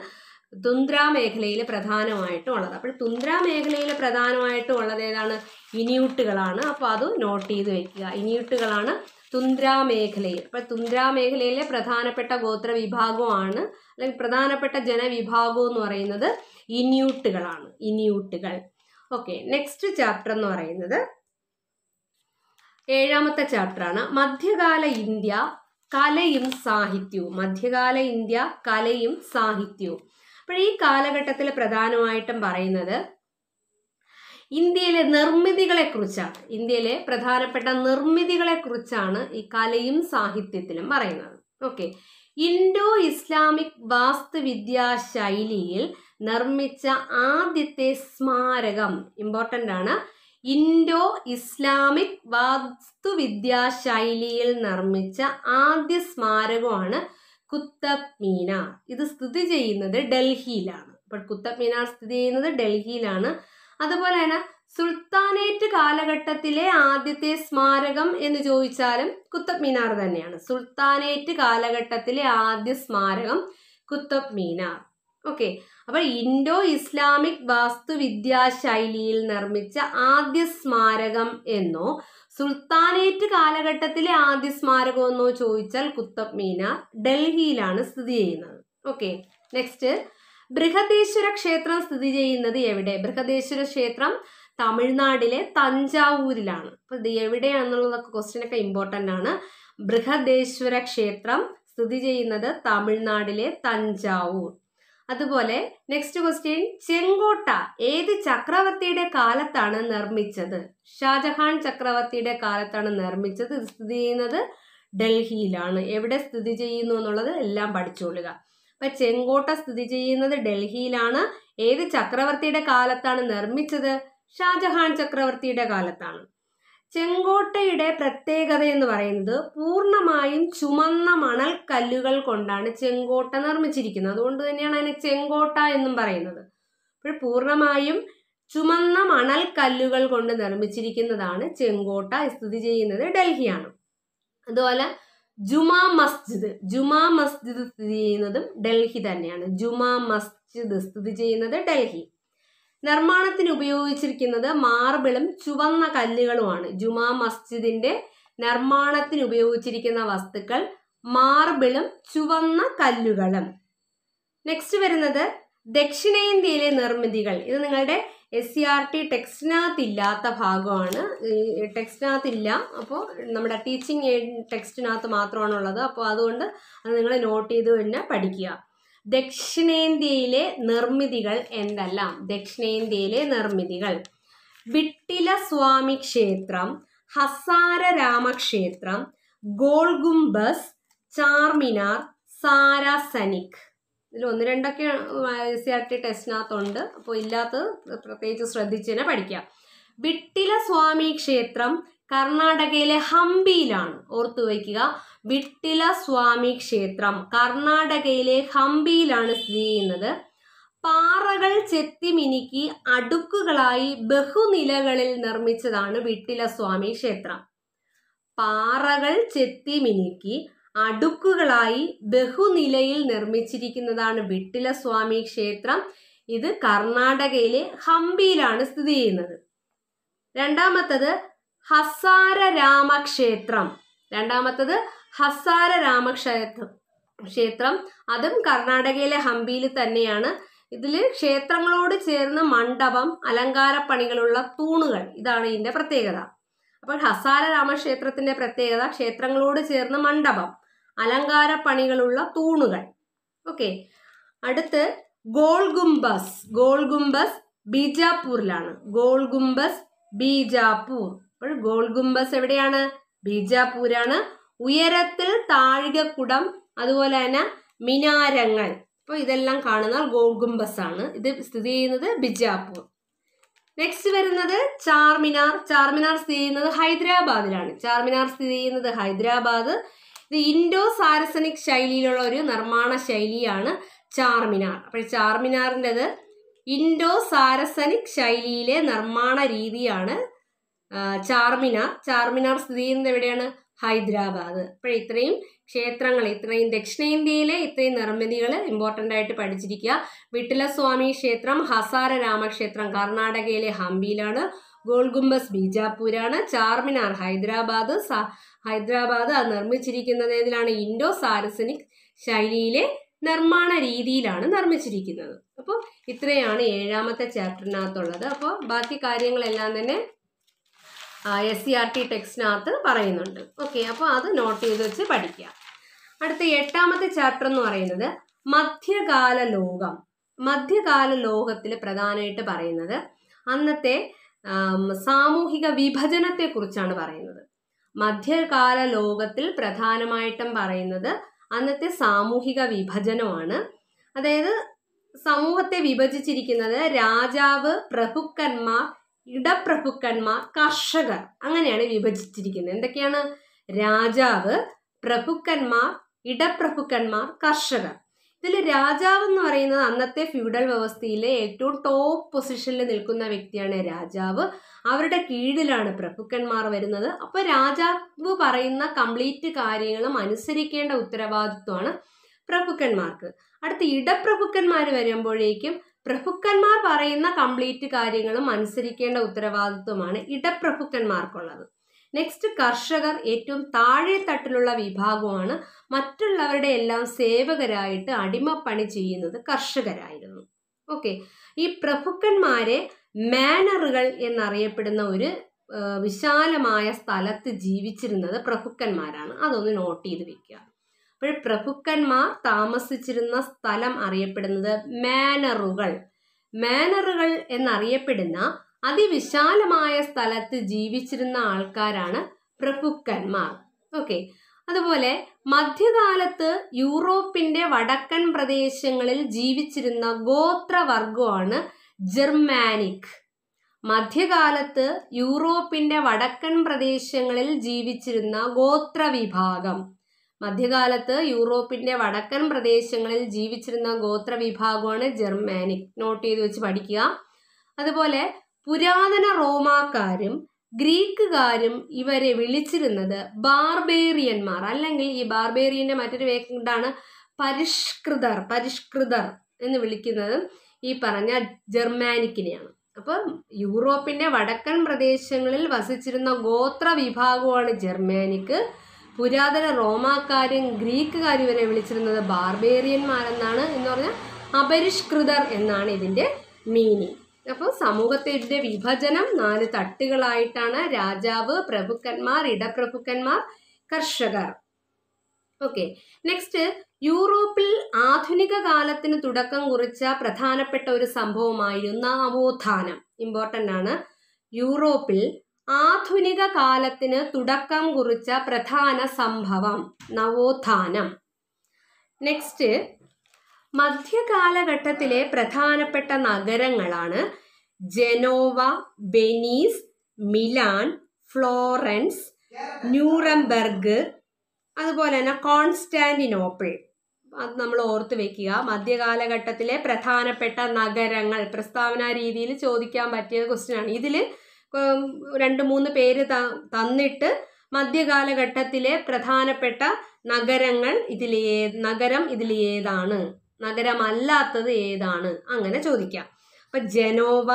തുന്ദ്രാ മേഖലയിൽ പ്രധാനമായിട്ടും ഉള്ളത് അപ്പോൾ തുന്ദ്രാ മേഖലയിൽ പ്രധാനമായിട്ടും ഉള്ളത് ഏതാണ് ഇനിയൂട്ടുകളാണ് അപ്പോൾ അത് നോട്ട് ചെയ്ത് വെക്കുക ഇനിയൂട്ടുകളാണ് തുന്ദ്രാ മേഖലയിൽ അപ്പോൾ തുന്ദ്രാ മേഖലയിലെ പ്രധാനപ്പെട്ട ഗോത്ര വിഭാഗമാണ് അല്ലെങ്കിൽ പ്രധാനപ്പെട്ട ജനവിഭാഗം എന്ന് പറയുന്നത് ഇനിയൂട്ടുകളാണ് ഇനിയൂട്ടുകൾ ഓക്കെ നെക്സ്റ്റ് ചാപ്റ്റർ എന്ന് പറയുന്നത് ഏഴാമത്തെ ചാപ്റ്ററാണ് മധ്യകാല ഇന്ത്യ കലയും സാഹിത്യവും മധ്യകാല ഇന്ത്യ കലയും സാഹിത്യവും അപ്പോൾ ഈ കാലഘട്ടത്തിൽ പ്രധാനമായിട്ടും പറയുന്നത് ഇന്ത്യയിലെ നിർമ്മിതികളെ കുറിച്ചാണ് ഇന്ത്യയിലെ പ്രധാനപ്പെട്ട നിർമ്മിതികളെക്കുറിച്ചാണ് ഈ കലയും സാഹിത്യത്തിലും പറയുന്നത് ഓക്കെ ഇൻഡോ ഇസ്ലാമിക് വാസ്തുവിദ്യാ ശൈലിയിൽ നിർമ്മിച്ച ആദ്യത്തെ സ്മാരകം ഇമ്പോർട്ടൻ്റ് ആണ് ഇൻഡോ ഇസ്ലാമിക് വാസ്തുവിദ്യാ ശൈലിയിൽ നിർമ്മിച്ച ആദ്യ സ്മാരകമാണ് കുത്തബ് മീനാർ ഇത് സ്ഥിതി ചെയ്യുന്നത് ഡൽഹിയിലാണ് അപ്പോൾ കുത്തബ് മീനാർ സ്ഥിതി ചെയ്യുന്നത് ഡൽഹിയിലാണ് അതുപോലെ തന്നെ സുൽത്താനേറ്റ് കാലഘട്ടത്തിലെ ആദ്യത്തെ സ്മാരകം എന്ന് ചോദിച്ചാലും കുത്തബ് മീനാർ തന്നെയാണ് സുൽത്താനേറ്റ് കാലഘട്ടത്തിലെ ആദ്യ സ്മാരകം കുത്തബ് മീനാർ ഓക്കെ അപ്പോൾ ഇൻഡോ ഇസ്ലാമിക് വാസ്തുവിദ്യാ ശൈലിയിൽ നിർമ്മിച്ച ആദ്യ സ്മാരകം എന്നോ സുൽത്താനേറ്റ് കാലഘട്ടത്തിലെ ആദ്യ സ്മാരകം എന്നോ ചോദിച്ചാൽ കുത്തബ് മീനാർ ഡൽഹിയിലാണ് സ്ഥിതി ചെയ്യുന്നത് ഓക്കെ നെക്സ്റ്റ് ബൃഹദേശ്വര ക്ഷേത്രം സ്ഥിതി ചെയ്യുന്നത് എവിടെ ബൃഹദേശ്വര ക്ഷേത്രം തമിഴ്നാട്ടിലെ തഞ്ചാവൂരിലാണ് അപ്പൊ ഇത് എവിടെയാണെന്നുള്ളതൊക്കെ ക്വസ്റ്റ്യൻ ഒക്കെ ഇമ്പോർട്ടൻ്റ് ആണ് ബൃഹദേശ്വര ക്ഷേത്രം സ്ഥിതി ചെയ്യുന്നത് തമിഴ്നാടിലെ തഞ്ചാവൂർ അതുപോലെ നെക്സ്റ്റ് ക്വസ്റ്റ്യൻ ചെങ്കോട്ട ഏത് ചക്രവർത്തിയുടെ കാലത്താണ് നിർമ്മിച്ചത് ഷാജഹാൻ ചക്രവർത്തിയുടെ കാലത്താണ് നിർമ്മിച്ചത് സ്ഥിതി ചെയ്യുന്നത് ഡൽഹിയിലാണ് എവിടെ സ്ഥിതി ചെയ്യുന്നു എന്നുള്ളത് എല്ലാം പഠിച്ചുകൊള്ളുക അപ്പൊ ചെങ്കോട്ട സ്ഥിതി ചെയ്യുന്നത് ഡൽഹിയിലാണ് ഏത് ചക്രവർത്തിയുടെ കാലത്താണ് നിർമ്മിച്ചത് ഷാജഹാൻ ചക്രവർത്തിയുടെ കാലത്താണ് ചെങ്കോട്ടയുടെ പ്രത്യേകത എന്ന് പറയുന്നത് പൂർണ്ണമായും ചുമന്ന മണൽ കല്ലുകൾ കൊണ്ടാണ് ചെങ്കോട്ട നിർമ്മിച്ചിരിക്കുന്നത് അതുകൊണ്ട് തന്നെയാണ് അതിനെ ചെങ്കോട്ട എന്നും പറയുന്നത് അപ്പോൾ പൂർണ്ണമായും ചുമന്ന മണൽ കല്ലുകൾ കൊണ്ട് നിർമ്മിച്ചിരിക്കുന്നതാണ് ചെങ്കോട്ട സ്ഥിതി ചെയ്യുന്നത് ഡൽഹിയാണ് അതുപോലെ ജുമാ മസ്ജിദ് ജുമാ മസ്ജിദ് സ്ഥിതി ചെയ്യുന്നതും ഡൽഹി തന്നെയാണ് ജുമാ മസ്ജിദ് സ്ഥിതി ചെയ്യുന്നത് ഡൽഹി നിർമ്മാണത്തിന് ഉപയോഗിച്ചിരിക്കുന്നത് മാർബിളും ചുവന്ന കല്ലുകളുമാണ് ജുമാ മസ്ജിദിന്റെ നിർമ്മാണത്തിന് ഉപയോഗിച്ചിരിക്കുന്ന വസ്തുക്കൾ മാർബിളും ചുവന്ന കല്ലുകളും നെക്സ്റ്റ് വരുന്നത് ദക്ഷിണേന്ത്യയിലെ നിർമ്മിതികൾ ഇത് നിങ്ങളുടെ എസ് സി ആർ ടി ഇല്ലാത്ത ഭാഗമാണ് ടെക്സ്റ്റിനകത്തില്ല അപ്പോൾ നമ്മുടെ ടീച്ചിങ് ടെക്സ്റ്റിനകത്ത് മാത്രമാണുള്ളത് അപ്പോൾ അതുകൊണ്ട് അത് നിങ്ങൾ നോട്ട് ചെയ്ത് തന്നെ പഠിക്കുക ദക്ഷിണേന്ത്യയിലെ നിർമ്മിതികൾ എന്തെല്ലാം ദക്ഷിണേന്ത്യയിലെ നിർമ്മിതികൾ വിട്ടില സ്വാമി ക്ഷേത്രം ഹസാര രാമക്ഷേത്രം ഗോൾഗുംബസ് ചാർമിനാർ സാരാസനിക് ഇതിൽ ഒന്ന് രണ്ടൊക്കെ സി ആർ ടി ടെസ്റ്റിനകത്തുണ്ട് അപ്പോൾ ഇല്ലാത്തത് പ്രത്യേകിച്ച് ശ്രദ്ധിച്ച് തന്നെ പഠിക്കാം വിട്ടില സ്വാമി ക്ഷേത്രം കർണാടകയിലെ ഹംപിയിലാണ് ഓർത്തു വയ്ക്കുക വിട്ടില സ്വാമി ക്ഷേത്രം കർണാടകയിലെ ഹംപിയിലാണ് സ്ഥിതി ചെയ്യുന്നത് പാറകൾ ചെത്തിമിനുക്കി അടുക്കുകളായി ബഹുനിലകളിൽ നിർമ്മിച്ചതാണ് വിട്ടില സ്വാമി ക്ഷേത്രം പാറകൾ ചെത്തിമിനുക്കി അടുക്കുകളായി ബഹുനിലയിൽ നിർമ്മിച്ചിരിക്കുന്നതാണ് വിട്ടില സ്വാമി ക്ഷേത്രം ഇത് കർണാടകയിലെ ഹംപിയിലാണ് സ്ഥിതി ചെയ്യുന്നത് രണ്ടാമത്തത് ഹസാര രാമക്ഷേത്രം രണ്ടാമത്തത് ഹസാര രാമക്ഷേത്രം ക്ഷേത്രം അതും കർണാടകയിലെ ഹംപിയിൽ തന്നെയാണ് ഇതിൽ ക്ഷേത്രങ്ങളോട് ചേർന്ന മണ്ഡപം അലങ്കാര പണികളുള്ള തൂണുകൾ ഇതാണ് ഇതിന്റെ പ്രത്യേകത അപ്പോൾ ഹസാര രാമക്ഷേത്രത്തിന്റെ പ്രത്യേകത ക്ഷേത്രങ്ങളോട് ചേർന്ന മണ്ഡപം അലങ്കാര പണികളുള്ള തൂണുകൾ ഓക്കെ അടുത്ത് ഗോൾഗുംബസ് ഗോൾഗുംബസ് ബീജാപ്പൂരിലാണ് ഗോൾഗുംബസ് ബീജാപ്പൂർ അപ്പോൾ ഗോൾഗുംബസ് എവിടെയാണ് ബീജാപ്പൂരാണ് ഉയരത്തിൽ താഴികക്കുടം അതുപോലെ തന്നെ മിനാരങ്ങൾ അപ്പൊ ഇതെല്ലാം കാണുന്ന ഗോൾഗുംബസ് ആണ് ഇത് സ്ഥിതി ചെയ്യുന്നത് ബിജാപ്പൂർ നെക്സ്റ്റ് വരുന്നത് ചാർമിനാർ ചാർമിനാർ സ്ഥിതി ചെയ്യുന്നത് ഹൈദരാബാദിലാണ് ചാർമിനാർ സ്ഥിതി ചെയ്യുന്നത് ഹൈദരാബാദ് ഇൻഡോ സാരസനിക് ശൈലിയിലുള്ള ഒരു നിർമ്മാണ ശൈലിയാണ് ചാർമിനാർ അപ്പോൾ ചാർമിനാറിൻ്റെത് ഇൻഡോ സാരസനിക് ശൈലിയിലെ നിർമ്മാണ രീതിയാണ് ചാർമിനാർ ചാർമിനാർ സ്ഥിതി ചെയ്യുന്നത് എവിടെയാണ് ഹൈദരാബാദ് അപ്പോൾ ഇത്രയും ക്ഷേത്രങ്ങൾ ഇത്രയും ദക്ഷിണേന്ത്യയിലെ ഇത്രയും നിർമ്മിതികൾ ഇമ്പോർട്ടൻ്റ് ആയിട്ട് പഠിച്ചിരിക്കുക വിട്ടിലസ്വാമി ക്ഷേത്രം ഹസാര രാമക്ഷേത്രം കർണാടകയിലെ ഹംപിയിലാണ് ഗോൾഗുംബസ് ബീജാപ്പൂരാണ് ചാർമിനാർ ഹൈദരാബാദ് ഹൈദരാബാദ് നിർമ്മിച്ചിരിക്കുന്നത് ഏതിലാണ് ഇൻഡോ സാരസനിക് ശൈലിയിലെ നിർമ്മാണ രീതിയിലാണ് നിർമ്മിച്ചിരിക്കുന്നത് അപ്പോൾ ഇത്രയാണ് ഏഴാമത്തെ ചാപ്റ്ററിനകത്തുള്ളത് അപ്പോൾ ബാക്കി കാര്യങ്ങളെല്ലാം തന്നെ എസ് സി ആർ ടി ടെക്സ്റ്റിനകത്ത് പറയുന്നുണ്ട് ഓക്കെ അപ്പോൾ അത് നോട്ട് ചെയ്ത് വെച്ച് പഠിക്കുക അടുത്ത എട്ടാമത്തെ ചാപ്റ്റർ എന്ന് പറയുന്നത് മധ്യകാല ലോകം മധ്യകാല ലോകത്തിൽ പ്രധാനമായിട്ട് പറയുന്നത് അന്നത്തെ സാമൂഹിക വിഭജനത്തെക്കുറിച്ചാണ് പറയുന്നത് മധ്യകാല ലോകത്തിൽ പ്രധാനമായിട്ടും പറയുന്നത് അന്നത്തെ സാമൂഹിക വിഭജനമാണ് അതായത് സമൂഹത്തെ വിഭജിച്ചിരിക്കുന്നത് രാജാവ് പ്രഭുക്കന്മാർ ഇടപ്രഭുക്കന്മാർ കർഷകർ അങ്ങനെയാണ് വിഭജിച്ചിരിക്കുന്നത് എന്തൊക്കെയാണ് രാജാവ് പ്രഭുക്കന്മാർ ഇടപ്രഭുക്കന്മാർ കർഷകർ ഇതിൽ രാജാവ് എന്ന് പറയുന്നത് അന്നത്തെ ഫ്യൂഡൽ വ്യവസ്ഥയിലെ ഏറ്റവും ടോപ്പ് പൊസിഷനിൽ നിൽക്കുന്ന വ്യക്തിയാണ് രാജാവ് അവരുടെ കീഴിലാണ് പ്രഭുക്കന്മാർ വരുന്നത് അപ്പോൾ രാജാവ് പറയുന്ന കംപ്ലീറ്റ് കാര്യങ്ങളും അനുസരിക്കേണ്ട ഉത്തരവാദിത്വമാണ് പ്രഭുക്കന്മാർക്ക് അടുത്ത ഇടപ്രഭുക്കന്മാർ വരുമ്പോഴേക്കും പ്രഭുക്കന്മാർ പറയുന്ന കംപ്ലീറ്റ് കാര്യങ്ങളും അനുസരിക്കേണ്ട ഉത്തരവാദിത്വമാണ് ഇടപ്രഭുക്കന്മാർക്കുള്ളത് നെക്സ്റ്റ് കർഷകർ ഏറ്റവും താഴെ തട്ടിലുള്ള വിഭാഗമാണ് മറ്റുള്ളവരുടെ എല്ലാം സേവകരായിട്ട് അടിമപ്പണി ചെയ്യുന്നത് കർഷകരായിരുന്നു ഓക്കെ ഈ പ്രഭുക്കന്മാരെ മാനറുകൾ എന്നറിയപ്പെടുന്ന ഒരു വിശാലമായ സ്ഥലത്ത് ജീവിച്ചിരുന്നത് പ്രഭുക്കന്മാരാണ് അതൊന്ന് നോട്ട് ചെയ്ത് വെക്കുക അപ്പോൾ പ്രഭുക്കന്മാർ താമസിച്ചിരുന്ന സ്ഥലം അറിയപ്പെടുന്നത് മാനറുകൾ മാനറുകൾ എന്നറിയപ്പെടുന്ന അതിവിശാലമായ സ്ഥലത്ത് ജീവിച്ചിരുന്ന ആൾക്കാരാണ് പ്രഭുക്കന്മാർ ഓക്കെ അതുപോലെ മധ്യകാലത്ത് യൂറോപ്പിന്റെ വടക്കൻ പ്രദേശങ്ങളിൽ ജീവിച്ചിരുന്ന ഗോത്രവർഗമാണ് ജർമാനിക് മധ്യകാലത്ത് യൂറോപ്പിന്റെ വടക്കൻ പ്രദേശങ്ങളിൽ ജീവിച്ചിരുന്ന ഗോത്രവിഭാഗം മധ്യകാലത്ത് യൂറോപ്പിന്റെ വടക്കൻ പ്രദേശങ്ങളിൽ ജീവിച്ചിരുന്ന ഗോത്രവിഭാഗമാണ് ജർമാനിക് നോട്ട് ചെയ്ത് വെച്ച് പഠിക്കുക അതുപോലെ പുരാതന റോമാക്കാരും ഗ്രീക്കുകാരും ഇവരെ വിളിച്ചിരുന്നത് ബാർബേറിയന്മാർ അല്ലെങ്കിൽ ഈ ബാർബേറിയന്റെ മറ്റൊരു വേക്കുണ്ടാണ് പരിഷ്കൃതർ പരിഷ്കൃതർ എന്ന് വിളിക്കുന്നത് ഈ പറഞ്ഞ ജർമാനിക്കിനെയാണ് അപ്പോൾ യൂറോപ്പിന്റെ വടക്കൻ പ്രദേശങ്ങളിൽ വസിച്ചിരുന്ന ഗോത്ര വിഭാഗമാണ് ജർമാനിക്ക് പുരാതന റോമാക്കാരും ഗ്രീക്കുകാരും ഇവരെ വിളിച്ചിരുന്നത് ബാർബേറിയന്മാരെന്നാണ് എന്ന് പറഞ്ഞാൽ അപരിഷ്കൃതർ എന്നാണ് ഇതിൻ്റെ മീനിങ് അപ്പോൾ സമൂഹത്തിൻ്റെ വിഭജനം നാല് തട്ടുകളായിട്ടാണ് രാജാവ് പ്രഭുക്കന്മാർ ഇടപ്രഭുക്കന്മാർ കർഷകർ ഓക്കെ നെക്സ്റ്റ് യൂറോപ്പിൽ ആധുനിക കാലത്തിന് തുടക്കം കുറിച്ച പ്രധാനപ്പെട്ട ഒരു സംഭവമായിരുന്നു നവോത്ഥാനം ഇമ്പോർട്ടൻ്റ് ആണ് യൂറോപ്പിൽ ആധുനിക കാലത്തിന് തുടക്കം കുറിച്ച പ്രധാന സംഭവം നവോത്ഥാനം നെക്സ്റ്റ് മധ്യകാലഘട്ടത്തിലെ പ്രധാനപ്പെട്ട നഗരങ്ങളാണ് Genoa Venice Milan Florence Nuremberg അതുപോലെ തന്നെ കോൺസ്റ്റാന്റിനോപ്പിൾ അത് നമ്മൾ ഓർത്ത് വെക്കുക മധ്യകാലഘട്ടത്തിലെ പ്രധാനപ്പെട്ട നഗരങ്ങൾ പ്രസ്താവന രീതിയിൽ ചോദിക്കാൻ പറ്റിയ ക്വസ്റ്റ്യൻ ആണ് ഇതിൽ രണ്ട് മൂന്ന് പേര് തന്നിട്ട് മധ്യകാലഘട്ടത്തിലെ പ്രധാനപ്പെട്ട നഗരങ്ങൾ ഇതിൽ ഏ നഗരം ഇതിൽ ഏതാണ് നഗരമല്ലാത്തത് ഏതാണ് അങ്ങനെ ചോദിക്കാം അപ്പൊ ജനോവ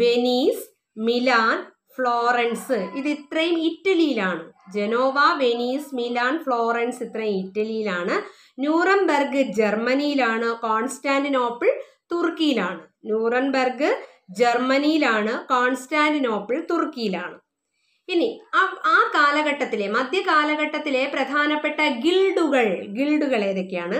വെനീസ് മിലാൻ ഫ്ലോറൻസ് ഇത് ഇത്രയും ഇറ്റലിയിലാണ് ജനോവ വെനീസ് മിലാൻ ഫ്ലോറൻസ് ഇത്ര ഇറ്റലിയിലാണ് ന്യൂറംബർഗ് ജർമ്മനിയിലാണ് കോൺസ്റ്റാന്റിനോപ്പിൾ തുർക്കിയിലാണ് ന്യൂറംബർഗ് ജർമ്മനിയിലാണ് കോൺസ്റ്റാന്റിനോപ്പിൾ തുർക്കിയിലാണ് ഇനി ആ കാലഘട്ടത്തിലെ മധ്യ കാലഘട്ടത്തിലെ പ്രധാനപ്പെട്ട ഗിൽഡുകൾ ഗിൽഡുകൾ ഏതൊക്കെയാണ്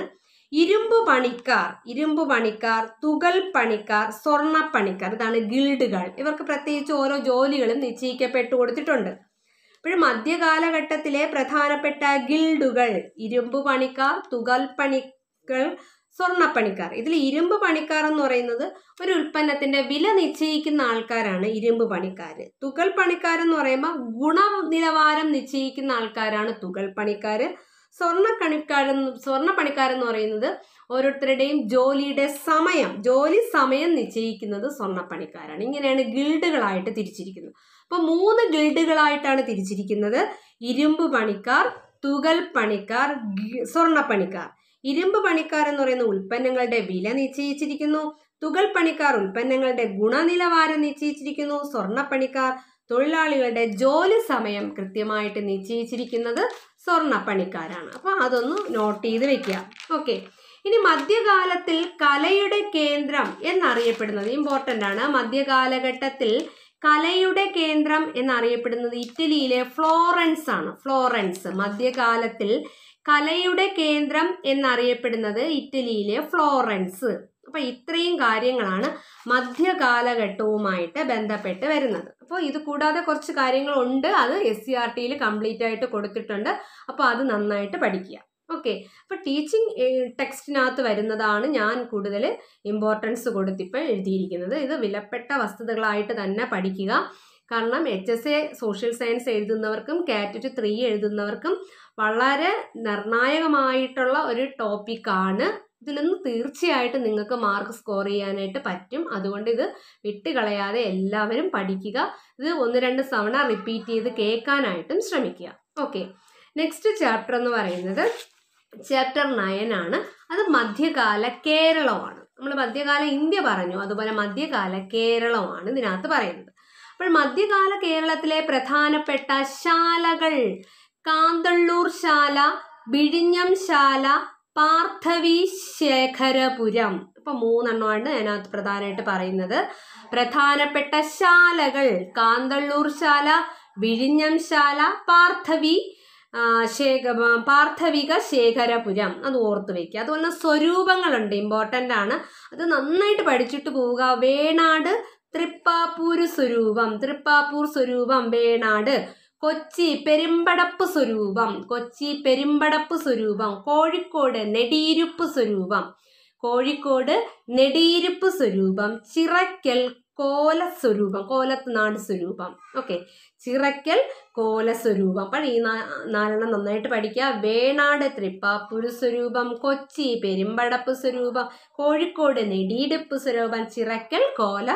ഇരുമ്പ് പണിക്കാർ ഇരുമ്പ് പണിക്കാർ തുകൽ പണിക്കാർ സ്വർണ്ണ പണിക്കാർ ഇതാണ് ഗിൽഡുകൾ ഇവർക്ക് പ്രത്യേകിച്ച് ഓരോ ജോലികളും നിശ്ചയിക്കപ്പെട്ടു കൊടുത്തിട്ടുണ്ട് ഇപ്പോഴും മധ്യകാലഘട്ടത്തിലെ പ്രധാനപ്പെട്ട ഗിൽഡുകൾ ഇരുമ്പ് പണിക്കാർ തുകൽ പണികൾ സ്വർണ്ണപ്പണിക്കാർ ഇതിൽ ഇരുമ്പ് പണിക്കാർ എന്ന് പറയുന്നത് ഒരു ഉൽപ്പന്നത്തിന്റെ വില നിശ്ചയിക്കുന്ന ആൾക്കാരാണ് ഇരുമ്പ് പണിക്കാർ തുകൽ പണിക്കാർ എന്ന് പറയുമ്പോൾ ഗുണനിലവാരം നിശ്ചയിക്കുന്ന ആൾക്കാരാണ് തുകൽ പണിക്കാർ സ്വർണ്ണ കണിക്കാർ സ്വർണ്ണ പണിക്കാർ എന്ന് പറയുന്നത് ഓരോരുത്തരുടെയും ജോലിയുടെ സമയം ജോലി സമയം നിശ്ചയിക്കുന്നത് സ്വർണ്ണപ്പണിക്കാരാണ് ഇങ്ങനെയാണ് ഗിൽഡുകളായിട്ട് തിരിച്ചിരിക്കുന്നത് അപ്പൊ മൂന്ന് ഗിൽഡുകളായിട്ടാണ് തിരിച്ചിരിക്കുന്നത് ഇരുമ്പ് പണിക്കാർ തുകൽ പണിക്കാർ സ്വർണ്ണ പണിക്കാർ ഇരുമ്പ് പണിക്കാർ എന്ന് പറയുന്ന ഉൽപ്പന്നങ്ങളുടെ വില നിശ്ചയിച്ചിരിക്കുന്നു തുകൽ പണിക്കാർ ഉൽപ്പന്നങ്ങളുടെ ഗുണനിലവാരം നിശ്ചയിച്ചിരിക്കുന്നു സ്വർണ്ണ പണിക്കാർ തൊഴിലാളികളുടെ ജോലി സമയം കൃത്യമായിട്ട് നിശ്ചയിച്ചിരിക്കുന്നത് സ്വർണ്ണ പണിക്കാരാണ് അപ്പൊ അതൊന്ന് നോട്ട് ചെയ്ത് വെക്കുക ഓക്കെ ഇനി മധ്യകാലത്തിൽ കലയുടെ കേന്ദ്രം എന്നറിയപ്പെടുന്നത് ഇമ്പോർട്ടൻ്റ് ആണ് മധ്യകാലഘട്ടത്തിൽ കലയുടെ കേന്ദ്രം എന്നറിയപ്പെടുന്നത് ഇറ്റലിയിലെ ഫ്ലോറൻസ് ആണ് ഫ്ലോറൻസ് മധ്യകാലത്തിൽ കലയുടെ കേന്ദ്രം എന്നറിയപ്പെടുന്നത് ഇറ്റലിയിലെ ഫ്ലോറൻസ് അപ്പൊ ഇത്രയും കാര്യങ്ങളാണ് മധ്യകാലഘട്ടവുമായിട്ട് ബന്ധപ്പെട്ട് വരുന്നത് അപ്പോൾ ഇത് കൂടാതെ കുറച്ച് കാര്യങ്ങളുണ്ട് അത് എസ് സി ആർ ടിയിൽ കംപ്ലീറ്റ് ആയിട്ട് കൊടുത്തിട്ടുണ്ട് അപ്പോൾ അത് നന്നായിട്ട് പഠിക്കുക ഓക്കെ അപ്പോൾ ടീച്ചിങ് ടെക്സ്റ്റിനകത്ത് വരുന്നതാണ് ഞാൻ കൂടുതൽ ഇമ്പോർട്ടൻസ് കൊടുത്തിപ്പോൾ എഴുതിയിരിക്കുന്നത് ഇത് വിലപ്പെട്ട വസ്തുതകളായിട്ട് തന്നെ പഠിക്കുക കാരണം H S A social science എഴുതുന്നവർക്കും കാറ്ററ്റ് ത്രീ എഴുതുന്നവർക്കും വളരെ നിർണായകമായിട്ടുള്ള ഒരു ടോപ്പിക്കാണ് ഇതിലൊന്ന് തീർച്ചയായിട്ടും നിങ്ങൾക്ക് മാർക്ക് സ്കോർ ചെയ്യാനായിട്ട് പറ്റും അതുകൊണ്ട് ഇത് വിട്ടുകളയാതെ എല്ലാവരും പഠിക്കുക ഇത് ഒന്ന് രണ്ട് തവണ റിപ്പീറ്റ് ചെയ്ത് കേൾക്കാനായിട്ടും ശ്രമിക്കുക ഓക്കെ നെക്സ്റ്റ് ചാപ്റ്റർ എന്ന് പറയുന്നത് ചാപ്റ്റർ നയൻ ആണ് അത് മധ്യകാല കേരളമാണ് നമ്മൾ മധ്യകാല ഇന്ത്യ പറഞ്ഞു അതുപോലെ മധ്യകാല കേരളമാണ് ഇതിനകത്ത് പറയുന്നത് അപ്പോൾ മധ്യകാല കേരളത്തിലെ പ്രധാനപ്പെട്ട ശാലകൾ കാന്തള്ളൂർ ശാല വിഴിഞ്ഞം ശാല പാർത്ഥവി ശേഖരപുരം ഇപ്പൊ മൂന്നെണ്ണമാണ് അതിനകത്ത് പ്രധാനമായിട്ട് പറയുന്നത് പ്രധാനപ്പെട്ട ശാലകൾ കാന്തള്ളൂർ ശാല വിഴിഞ്ഞം ശാല പാർത്ഥവി ശേഖ പാർത്ഥവിക ശേഖരപുരം അത് ഓർത്ത് വയ്ക്കുക അതുപോലെ സ്വരൂപങ്ങളുണ്ട് ഇമ്പോർട്ടൻ്റ് ആണ് അത് നന്നായിട്ട് പഠിച്ചിട്ട് പോവുക വേണാട് തൃപ്പാപ്പൂർ സ്വരൂപം തൃപ്പാപ്പൂർ സ്വരൂപം വേണാട് കൊച്ചി പെരുമ്പടപ്പ് സ്വരൂപം കൊച്ചി പെരുമ്പടപ്പ് സ്വരൂപം കോഴിക്കോട് നെടിയിരുപ്പ് സ്വരൂപം കോഴിക്കോട് നെടിയിരുപ്പ് സ്വരൂപം ചിറക്കൽ കോലസ്വരൂപം നാട് സ്വരൂപം ഓക്കെ ചിറക്കൽ കോലസ്വരൂപം അപ്പോൾ ഈ നാലെണ്ണം നന്നായിട്ട് പഠിക്കുക വേണാട് തൃപ്പാപ്പുര സ്വരൂപം കൊച്ചി പെരുമ്പടപ്പ് സ്വരൂപം കോഴിക്കോട് നെടിയിടുപ്പ് സ്വരൂപം ചിറക്കൽ കോല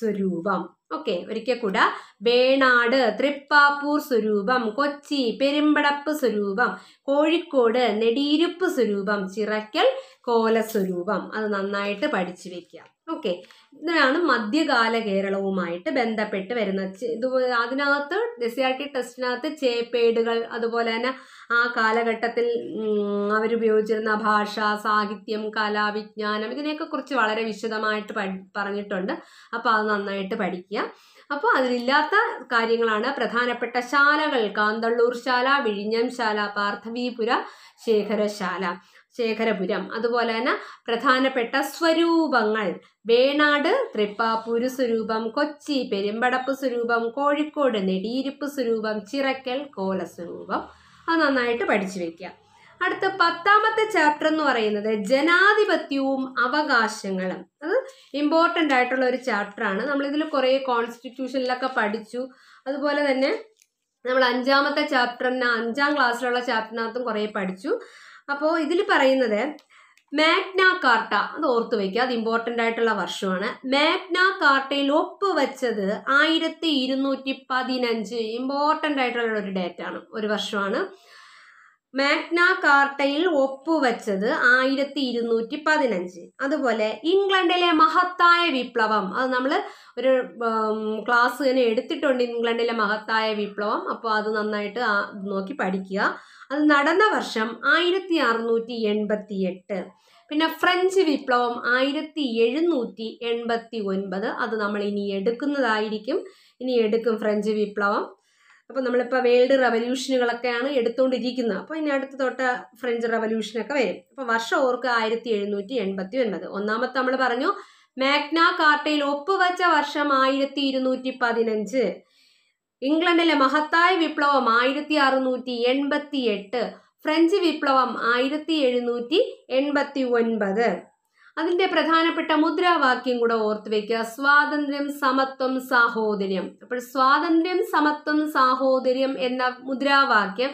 സ്വരൂപം ഓക്കെ ഒരിക്കൽ കൂട വേണാട് തൃപ്പാപ്പൂർ സ്വരൂപം കൊച്ചി പെരുമ്പടപ്പ് സ്വരൂപം കോഴിക്കോട് നെടിയിരുപ്പ് സ്വരൂപം ചിറക്കൽ കോലസ്വരൂപം അത് നന്നായിട്ട് പഠിച്ചു വെക്കുക ഓക്കെ ഇതാണ് മധ്യകാല കേരളവുമായിട്ട് ബന്ധപ്പെട്ട് വരുന്നത് ഇത് അതിനകത്ത് എസ് സി ആർ ടി ടെസ്റ്റിനകത്ത് ചേപ്പേടുകൾ അതുപോലെ തന്നെ ആ കാലഘട്ടത്തിൽ അവരുപയോഗിച്ചിരുന്ന ഭാഷ സാഹിത്യം കലാവിജ്ഞാനം വിജ്ഞാനം ഇതിനെയൊക്കെ കുറിച്ച് വളരെ വിശദമായിട്ട് പറഞ്ഞിട്ടുണ്ട് അപ്പോൾ അത് നന്നായിട്ട് പഠിക്കുക അപ്പോൾ അതിലില്ലാത്ത കാര്യങ്ങളാണ് പ്രധാനപ്പെട്ട ശാലകൾ കാന്തള്ളൂർ ശാല വിഴിഞ്ഞം ശാല പാർത്ഥവീപുര ശേഖരശാല ശേഖരപുരം അതുപോലെ തന്നെ പ്രധാനപ്പെട്ട സ്വരൂപങ്ങൾ വേണാട് തൃപ്പാപ്പൂര് സ്വരൂപം കൊച്ചി പെരുമ്പടപ്പ് സ്വരൂപം കോഴിക്കോട് നെടിയിരിപ്പ് സ്വരൂപം ചിറക്കൽ കോല സ്വരൂപം അത് നന്നായിട്ട് പഠിച്ചു വെക്കുക അടുത്ത പത്താമത്തെ ചാപ്റ്റർ എന്ന് പറയുന്നത് ജനാധിപത്യവും അവകാശങ്ങളും അത് ഇമ്പോർട്ടൻ്റ് ആയിട്ടുള്ള ഒരു ചാപ്റ്റർ ആണ് നമ്മളിതിൽ കുറേ കോൺസ്റ്റിറ്റ്യൂഷനിലൊക്കെ പഠിച്ചു അതുപോലെ തന്നെ നമ്മൾ അഞ്ചാമത്തെ ചാപ്റ്ററിന് അഞ്ചാം ക്ലാസ്സിലുള്ള ചാപ്റ്ററിനകത്തും കുറേ പഠിച്ചു അപ്പോൾ ഇതിൽ പറയുന്നത് മാഗ്ന കാർട്ട അത് ഓർത്തു വയ്ക്കുക അത് ഇമ്പോർട്ടൻ്റ് ആയിട്ടുള്ള വർഷമാണ് മാഗ്ന കാർട്ടയിൽ വെച്ചത് ആയിരത്തി ഇരുന്നൂറ്റി പതിനഞ്ച് ഇമ്പോർട്ടൻ്റ് ആയിട്ടുള്ള ഒരു ഡേറ്റാണ് ഒരു വർഷമാണ് മാഗ്ന കാർട്ടയിൽ ഒപ്പുവെച്ചത് ആയിരത്തി ഇരുന്നൂറ്റി പതിനഞ്ച് അതുപോലെ ഇംഗ്ലണ്ടിലെ മഹത്തായ വിപ്ലവം അത് നമ്മൾ ഒരു ക്ലാസ് തന്നെ എടുത്തിട്ടുണ്ട് ഇംഗ്ലണ്ടിലെ മഹത്തായ വിപ്ലവം അപ്പോൾ അത് നന്നായിട്ട് നോക്കി പഠിക്കുക അത് നടന്ന വർഷം ആയിരത്തി അറുന്നൂറ്റി എൺപത്തി എട്ട് പിന്നെ ഫ്രഞ്ച് വിപ്ലവം ആയിരത്തി എഴുന്നൂറ്റി എൺപത്തി ഒൻപത് അത് നമ്മൾ ഇനി എടുക്കുന്നതായിരിക്കും ഇനി എടുക്കും ഫ്രഞ്ച് വിപ്ലവം അപ്പോൾ നമ്മളിപ്പോൾ വേൾഡ് റവല്യൂഷനുകളൊക്കെയാണ് എടുത്തുകൊണ്ടിരിക്കുന്നത് അപ്പോൾ ഇനി അടുത്ത തൊട്ട് ഫ്രഞ്ച് റവല്യൂഷനൊക്കെ വരും അപ്പോൾ വർഷം ഓർക്ക് ആയിരത്തി എഴുന്നൂറ്റി എൺപത്തി ഒൻപത് ഒന്നാമത്തെ നമ്മൾ പറഞ്ഞു മാഗ്ന കാർട്ടയിൽ ഒപ്പുവച്ച വർഷം ആയിരത്തി ഇരുന്നൂറ്റി പതിനഞ്ച് ഇംഗ്ലണ്ടിലെ മഹത്തായ വിപ്ലവം ആയിരത്തി അറുന്നൂറ്റി എൺപത്തി എട്ട് ഫ്രഞ്ച് വിപ്ലവം ആയിരത്തി എഴുന്നൂറ്റി എൺപത്തി ഒൻപത് അതിൻ്റെ പ്രധാനപ്പെട്ട മുദ്രാവാക്യം കൂടെ ഓർത്ത് വെക്കുക സ്വാതന്ത്ര്യം സമത്വം സാഹോദര്യം അപ്പോൾ സ്വാതന്ത്ര്യം സമത്വം സാഹോദര്യം എന്ന മുദ്രാവാക്യം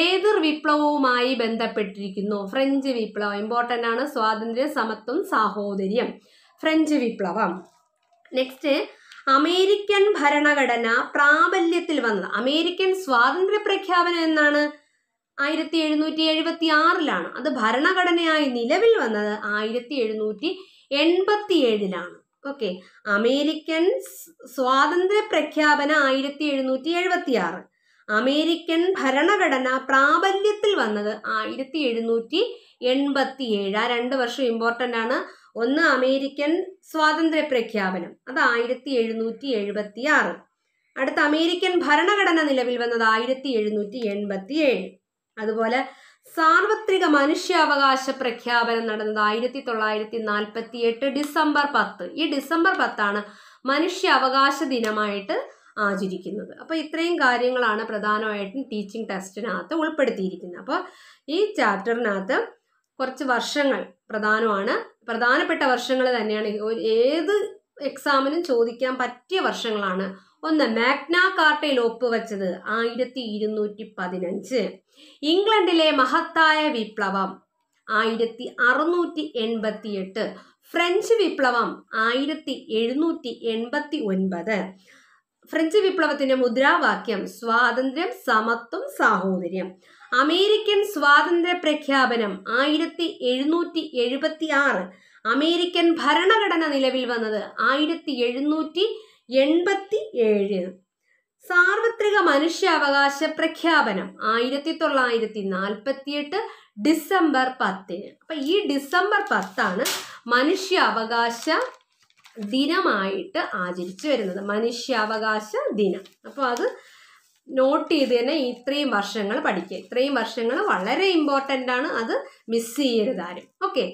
ഏതു വിപ്ലവവുമായി ബന്ധപ്പെട്ടിരിക്കുന്നു ഫ്രഞ്ച് വിപ്ലവം ഇമ്പോർട്ടൻ്റ് ആണ് സ്വാതന്ത്ര്യം സമത്വം സാഹോദര്യം ഫ്രഞ്ച് വിപ്ലവം നെക്സ്റ്റ് അമേരിക്കൻ ഭരണഘടന പ്രാബല്യത്തിൽ വന്നത് അമേരിക്കൻ സ്വാതന്ത്ര്യ പ്രഖ്യാപനം എന്നാണ് ആയിരത്തി എഴുന്നൂറ്റി എഴുപത്തി ആറിലാണ് അത് ഭരണഘടനയായി നിലവിൽ വന്നത് ആയിരത്തി എഴുന്നൂറ്റി എൺപത്തി ഏഴിലാണ് ഓക്കെ അമേരിക്കൻ സ്വാതന്ത്ര്യ പ്രഖ്യാപന ആയിരത്തി എഴുന്നൂറ്റി എഴുപത്തി ആറ് അമേരിക്കൻ ഭരണഘടന പ്രാബല്യത്തിൽ വന്നത് ആയിരത്തി എഴുന്നൂറ്റി എൺപത്തി ഏഴ് ആ രണ്ട് വർഷം ഇമ്പോർട്ടൻ്റ് ആണ് ഒന്ന് അമേരിക്കൻ സ്വാതന്ത്ര്യ പ്രഖ്യാപനം അത് ആയിരത്തി എഴുന്നൂറ്റി എഴുപത്തി ആറ് അടുത്ത അമേരിക്കൻ ഭരണഘടന നിലവിൽ വന്നത് ആയിരത്തി എഴുന്നൂറ്റി എൺപത്തി ഏഴ് അതുപോലെ സാർവത്രിക മനുഷ്യാവകാശ പ്രഖ്യാപനം നടന്നത് ആയിരത്തി തൊള്ളായിരത്തി നാൽപ്പത്തി എട്ട് ഡിസംബർ പത്ത് ഈ ഡിസംബർ പത്താണ് മനുഷ്യാവകാശ ദിനമായിട്ട് ആചരിക്കുന്നത് അപ്പോൾ ഇത്രയും കാര്യങ്ങളാണ് പ്രധാനമായിട്ടും ടീച്ചിങ് ടെസ്റ്റിനകത്ത് ഉൾപ്പെടുത്തിയിരിക്കുന്നത് അപ്പോൾ ഈ ചാപ്റ്ററിനകത്ത് കുറച്ച് വർഷങ്ങൾ പ്രധാനമാണ് പ്രധാനപ്പെട്ട വർഷങ്ങൾ തന്നെയാണ് ഏത് എക്സാമിനും ചോദിക്കാൻ പറ്റിയ വർഷങ്ങളാണ് ഒന്ന് മാഗ്നാ കാർട്ടയിൽ ഒപ്പുവെച്ചത് ആയിരത്തി ഇരുന്നൂറ്റി പതിനഞ്ച് ഇംഗ്ലണ്ടിലെ മഹത്തായ വിപ്ലവം ആയിരത്തി അറുന്നൂറ്റി എൺപത്തി എട്ട് ഫ്രഞ്ച് വിപ്ലവം ആയിരത്തി എഴുന്നൂറ്റി എൺപത്തി ഒൻപത് ഫ്രഞ്ച് വിപ്ലവത്തിന്റെ മുദ്രാവാക്യം സ്വാതന്ത്ര്യം സമത്വം സാഹോദര്യം അമേരിക്കൻ സ്വാതന്ത്ര്യ പ്രഖ്യാപനം ആയിരത്തി എഴുന്നൂറ്റി എഴുപത്തി ആറ് അമേരിക്കൻ ഭരണഘടന നിലവിൽ വന്നത് ആയിരത്തി എഴുന്നൂറ്റി എൺപത്തി ഏഴ് സാർവത്രിക മനുഷ്യാവകാശ പ്രഖ്യാപനം ആയിരത്തി തൊള്ളായിരത്തി നാൽപ്പത്തിയെട്ട് ഡിസംബർ പത്തിന് അപ്പൊ ഈ ഡിസംബർ പത്താണ് മനുഷ്യാവകാശ ദിനമായിട്ട് ആചരിച്ചു വരുന്നത് മനുഷ്യാവകാശ ദിനം അപ്പോൾ അത് നോട്ട് ചെയ്ത് തന്നെ ഇത്രയും വർഷങ്ങൾ പഠിക്കുക ഇത്രയും വർഷങ്ങൾ വളരെ ഇമ്പോർട്ടൻ്റ് ആണ് അത് മിസ് ചെയ്യരുതാരും ഓക്കെ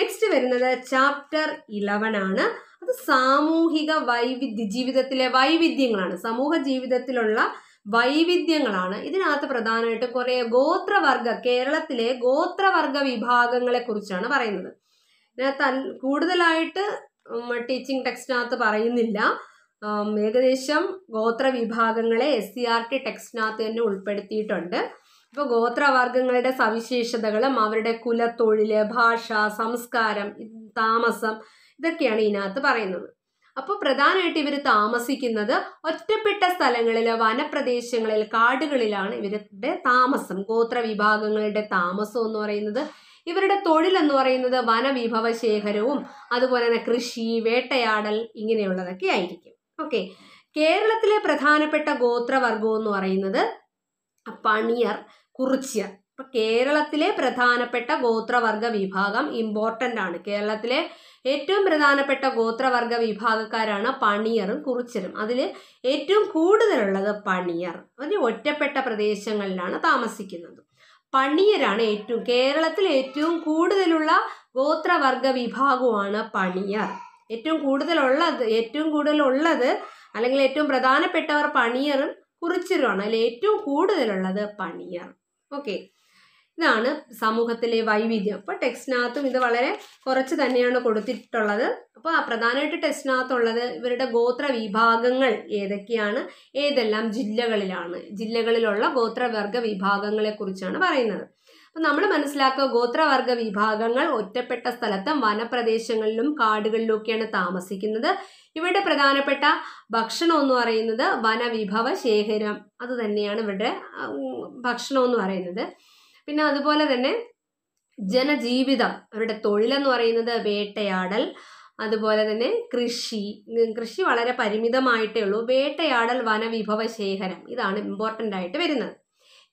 നെക്സ്റ്റ് വരുന്നത് ചാപ്റ്റർ ഇലവൻ ആണ് അത് സാമൂഹിക വൈവിധ്യ ജീവിതത്തിലെ വൈവിധ്യങ്ങളാണ് സമൂഹ ജീവിതത്തിലുള്ള വൈവിധ്യങ്ങളാണ് ഇതിനകത്ത് പ്രധാനമായിട്ടും കുറേ ഗോത്രവർഗ കേരളത്തിലെ ഗോത്രവർഗ വിഭാഗങ്ങളെ കുറിച്ചാണ് പറയുന്നത് ഇതിനകത്ത് കൂടുതലായിട്ട് ടീച്ചിങ് ടെക്സ്റ്റിനകത്ത് പറയുന്നില്ല ഏകദേശം ഗോത്ര വിഭാഗങ്ങളെ എസ് സി ആർ ടി ടെക്സ്റ്റിനകത്ത് തന്നെ ഉൾപ്പെടുത്തിയിട്ടുണ്ട് ഇപ്പൊ ഗോത്രവർഗങ്ങളുടെ സവിശേഷതകളും അവരുടെ കുലത്തൊഴില് ഭാഷ സംസ്കാരം താമസം ഇതൊക്കെയാണ് ഇതിനകത്ത് പറയുന്നത് അപ്പോൾ പ്രധാനമായിട്ട് ഇവർ താമസിക്കുന്നത് ഒറ്റപ്പെട്ട സ്ഥലങ്ങളിൽ വനപ്രദേശങ്ങളിൽ കാടുകളിലാണ് ഇവരുടെ താമസം ഗോത്ര വിഭാഗങ്ങളുടെ താമസം എന്ന് പറയുന്നത് ഇവരുടെ തൊഴിൽ എന്ന് പറയുന്നത് വനവിഭവ ശേഖരവും അതുപോലെ തന്നെ കൃഷി വേട്ടയാടൽ ഇങ്ങനെയുള്ളതൊക്കെ ആയിരിക്കും ഓക്കെ കേരളത്തിലെ പ്രധാനപ്പെട്ട ഗോത്രവർഗം എന്ന് പറയുന്നത് പണിയർ കുറിച്യർ ഇപ്പം കേരളത്തിലെ പ്രധാനപ്പെട്ട ഗോത്രവർഗ വിഭാഗം ഇമ്പോർട്ടൻ്റ് ആണ് കേരളത്തിലെ ഏറ്റവും പ്രധാനപ്പെട്ട ഗോത്രവർഗ വിഭാഗക്കാരാണ് പണിയറും കുറിച്ചരും അതിൽ ഏറ്റവും കൂടുതലുള്ളത് പണിയർ ഒരു ഒറ്റപ്പെട്ട പ്രദേശങ്ങളിലാണ് താമസിക്കുന്നത് പണിയരാണ് ഏറ്റവും കേരളത്തിൽ ഏറ്റവും കൂടുതലുള്ള ഗോത്രവർഗ വിഭാഗമാണ് പണിയർ ഏറ്റവും കൂടുതലുള്ളത് ഏറ്റവും കൂടുതലുള്ളത് അല്ലെങ്കിൽ ഏറ്റവും പ്രധാനപ്പെട്ടവർ പണിയറും കുറിച്ചരുമാണ് അതിൽ ഏറ്റവും കൂടുതലുള്ളത് പണിയർ ഓക്കെ ഇതാണ് സമൂഹത്തിലെ വൈവിധ്യം അപ്പോൾ ടെക്സ്റ്റിനകത്തും ഇത് വളരെ കുറച്ച് തന്നെയാണ് കൊടുത്തിട്ടുള്ളത് അപ്പോൾ ആ പ്രധാനമായിട്ട് ടെക്സ്റ്റിനകത്തുള്ളത് ഇവരുടെ ഗോത്ര വിഭാഗങ്ങൾ ഏതൊക്കെയാണ് ഏതെല്ലാം ജില്ലകളിലാണ് ജില്ലകളിലുള്ള ഗോത്രവർഗ വിഭാഗങ്ങളെക്കുറിച്ചാണ് പറയുന്നത് അപ്പോൾ നമ്മൾ മനസ്സിലാക്കുക ഗോത്രവർഗ വിഭാഗങ്ങൾ ഒറ്റപ്പെട്ട സ്ഥലത്തും വനപ്രദേശങ്ങളിലും കാടുകളിലൊക്കെയാണ് താമസിക്കുന്നത് ഇവരുടെ പ്രധാനപ്പെട്ട ഭക്ഷണം എന്ന് പറയുന്നത് വനവിഭവ ശേഖരം അത് തന്നെയാണ് ഇവരുടെ ഭക്ഷണം എന്ന് പറയുന്നത് പിന്നെ അതുപോലെ തന്നെ ജനജീവിതം അവരുടെ തൊഴിലെന്ന് പറയുന്നത് വേട്ടയാടൽ അതുപോലെ തന്നെ കൃഷി കൃഷി വളരെ പരിമിതമായിട്ടേ ഉള്ളൂ വേട്ടയാടൽ വനവിഭവ ശേഖരം ഇതാണ് ഇമ്പോർട്ടൻ്റ് ആയിട്ട് വരുന്നത്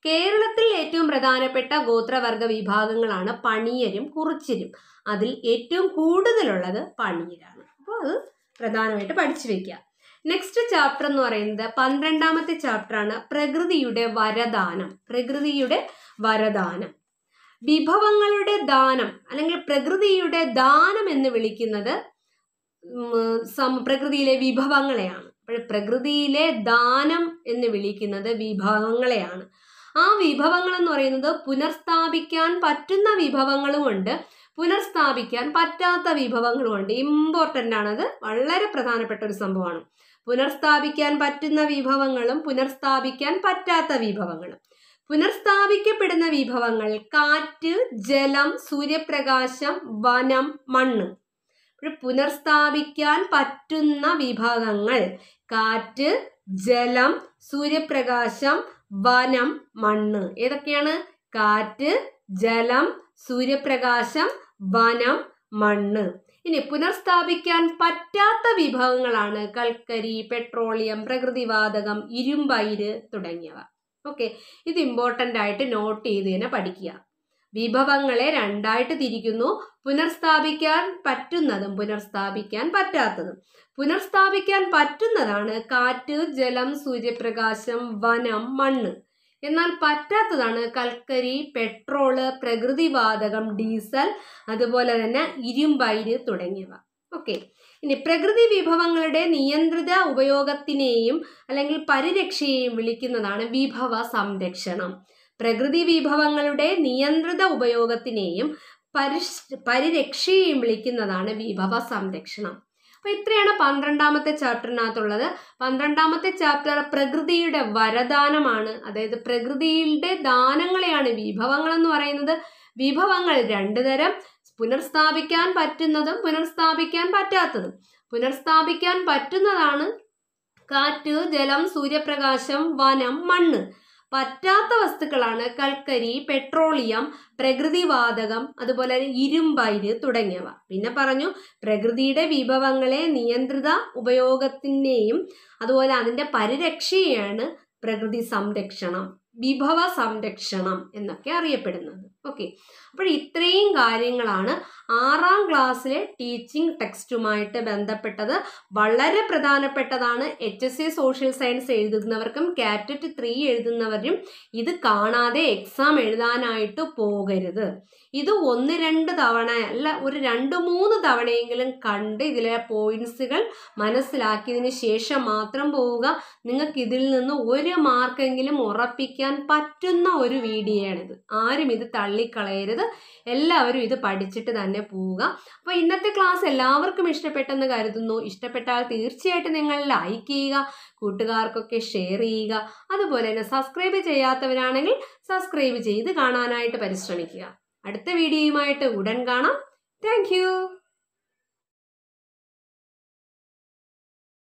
കേരളത്തിൽ ഏറ്റവും പ്രധാനപ്പെട്ട ഗോത്രവർഗ വിഭാഗങ്ങളാണ് പണിയരും കുറിച്ചിരും അതിൽ ഏറ്റവും കൂടുതലുള്ളത് പണിയരാണ് അപ്പോൾ അത് പ്രധാനമായിട്ട് പഠിച്ചു വെക്കുക നെക്സ്റ്റ് ചാപ്റ്റർ എന്ന് പറയുന്നത് പന്ത്രണ്ടാമത്തെ ആണ് പ്രകൃതിയുടെ വരദാനം പ്രകൃതിയുടെ വരദാനം വിഭവങ്ങളുടെ ദാനം അല്ലെങ്കിൽ പ്രകൃതിയുടെ ദാനം എന്ന് വിളിക്കുന്നത് പ്രകൃതിയിലെ വിഭവങ്ങളെയാണ് അപ്പോൾ പ്രകൃതിയിലെ ദാനം എന്ന് വിളിക്കുന്നത് വിഭവങ്ങളെയാണ് ആ വിഭവങ്ങൾ എന്ന് പറയുന്നത് പുനർസ്ഥാപിക്കാൻ പറ്റുന്ന വിഭവങ്ങളുമുണ്ട് പുനർസ്ഥാപിക്കാൻ പറ്റാത്ത വിഭവങ്ങളുമുണ്ട് ഇമ്പോർട്ടൻ്റ് ആണത് വളരെ പ്രധാനപ്പെട്ട ഒരു സംഭവമാണ് പുനർസ്ഥാപിക്കാൻ പറ്റുന്ന വിഭവങ്ങളും പുനർസ്ഥാപിക്കാൻ പറ്റാത്ത വിഭവങ്ങളും പുനർസ്ഥാപിക്കപ്പെടുന്ന വിഭവങ്ങൾ കാറ്റ് ജലം സൂര്യപ്രകാശം വനം മണ്ണ് പുനർസ്ഥാപിക്കാൻ പറ്റുന്ന വിഭാഗങ്ങൾ കാറ്റ് ജലം സൂര്യപ്രകാശം വനം മണ്ണ് ഏതൊക്കെയാണ് കാറ്റ് ജലം സൂര്യപ്രകാശം വനം മണ്ണ് ഇനി പുനഃസ്ഥാപിക്കാൻ പറ്റാത്ത വിഭവങ്ങളാണ് കൽക്കരി പെട്രോളിയം പ്രകൃതിവാതകം ഇരുമ്പയിര് തുടങ്ങിയവ ഓക്കെ ഇത് ഇമ്പോർട്ടൻ്റ് ആയിട്ട് നോട്ട് ചെയ്ത് തന്നെ പഠിക്കുക വിഭവങ്ങളെ രണ്ടായിട്ട് തിരിക്കുന്നു പുനർസ്ഥാപിക്കാൻ പറ്റുന്നതും പുനർസ്ഥാപിക്കാൻ പറ്റാത്തതും പുനർസ്ഥാപിക്കാൻ പറ്റുന്നതാണ് കാറ്റ് ജലം സൂര്യപ്രകാശം വനം മണ്ണ് എന്നാൽ പറ്റാത്തതാണ് കൽക്കരി പെട്രോള് പ്രകൃതിവാതകം ഡീസൽ അതുപോലെ തന്നെ ഇരുമ്പയിര് തുടങ്ങിയവ ഓക്കെ ഇനി പ്രകൃതി വിഭവങ്ങളുടെ നിയന്ത്രിത ഉപയോഗത്തിനെയും അല്ലെങ്കിൽ പരിരക്ഷയെയും വിളിക്കുന്നതാണ് വിഭവ സംരക്ഷണം പ്രകൃതി വിഭവങ്ങളുടെ നിയന്ത്രിത ഉപയോഗത്തിനെയും പരിരക്ഷയെയും വിളിക്കുന്നതാണ് വിഭവ സംരക്ഷണം അപ്പൊ ഇത്രയാണ് പന്ത്രണ്ടാമത്തെ ചാപ്റ്ററിനകത്തുള്ളത് പന്ത്രണ്ടാമത്തെ ചാപ്റ്റർ പ്രകൃതിയുടെ വരദാനമാണ് അതായത് പ്രകൃതിയുടെ ദാനങ്ങളെയാണ് വിഭവങ്ങൾ എന്ന് പറയുന്നത് വിഭവങ്ങൾ രണ്ടു തരം പുനർസ്ഥാപിക്കാൻ പറ്റുന്നതും പുനർസ്ഥാപിക്കാൻ പറ്റാത്തതും പുനർസ്ഥാപിക്കാൻ പറ്റുന്നതാണ് കാറ്റ് ജലം സൂര്യപ്രകാശം വനം മണ്ണ് പറ്റാത്ത വസ്തുക്കളാണ് കൽക്കരി പെട്രോളിയം പ്രകൃതിവാതകം അതുപോലെ തന്നെ ഇരുമ്പയിര് തുടങ്ങിയവ പിന്നെ പറഞ്ഞു പ്രകൃതിയുടെ വിഭവങ്ങളെ നിയന്ത്രിത ഉപയോഗത്തിൻ്റെയും അതുപോലെ അതിൻ്റെ പരിരക്ഷയാണ് പ്രകൃതി സംരക്ഷണം വിഭവ സംരക്ഷണം എന്നൊക്കെ അറിയപ്പെടുന്നത് ഓക്കെ അപ്പോൾ ഇത്രയും കാര്യങ്ങളാണ് ആറാം ക്ലാസ്സിലെ ടീച്ചിങ് ടെക്സ്റ്റുമായിട്ട് ബന്ധപ്പെട്ടത് വളരെ പ്രധാനപ്പെട്ടതാണ് H S C social science എഴുതുന്നവർക്കും കാറ്ററ്റ് ത്രീ എഴുതുന്നവരും ഇത് കാണാതെ എക്സാം എഴുതാനായിട്ട് പോകരുത് ഇത് ഒന്ന് രണ്ട് തവണ അല്ല ഒരു രണ്ട് മൂന്ന് തവണയെങ്കിലും കണ്ട് ഇതിലെ പോയിന്റ്സുകൾ മനസ്സിലാക്കിയതിന് ശേഷം മാത്രം പോവുക നിങ്ങൾക്ക് ഇതിൽ നിന്ന് ഒരു മാർക്കെങ്കിലും ഉറപ്പിക്കാൻ പറ്റുന്ന ഒരു വീഡിയോയാണിത് ആരും ഇത് തള്ളിക്കളയരുത് എല്ലാവരും ഇത് പഠിച്ചിട്ട് തന്നെ പോവുക അപ്പോൾ ഇന്നത്തെ ക്ലാസ് എല്ലാവർക്കും ഇഷ്ടപ്പെട്ടെന്ന് കരുതുന്നു ഇഷ്ടപ്പെട്ടാൽ തീർച്ചയായിട്ടും നിങ്ങൾ ലൈക്ക് ചെയ്യുക കൂട്ടുകാർക്കൊക്കെ ഷെയർ ചെയ്യുക അതുപോലെ തന്നെ സബ്സ്ക്രൈബ് ചെയ്യാത്തവരാണെങ്കിൽ സബ്സ്ക്രൈബ് ചെയ്ത് കാണാനായിട്ട് പരിശ്രമിക്കുക അടുത്ത വീഡിയോയുമായിട്ട് ഉടൻ കാണാം താങ്ക്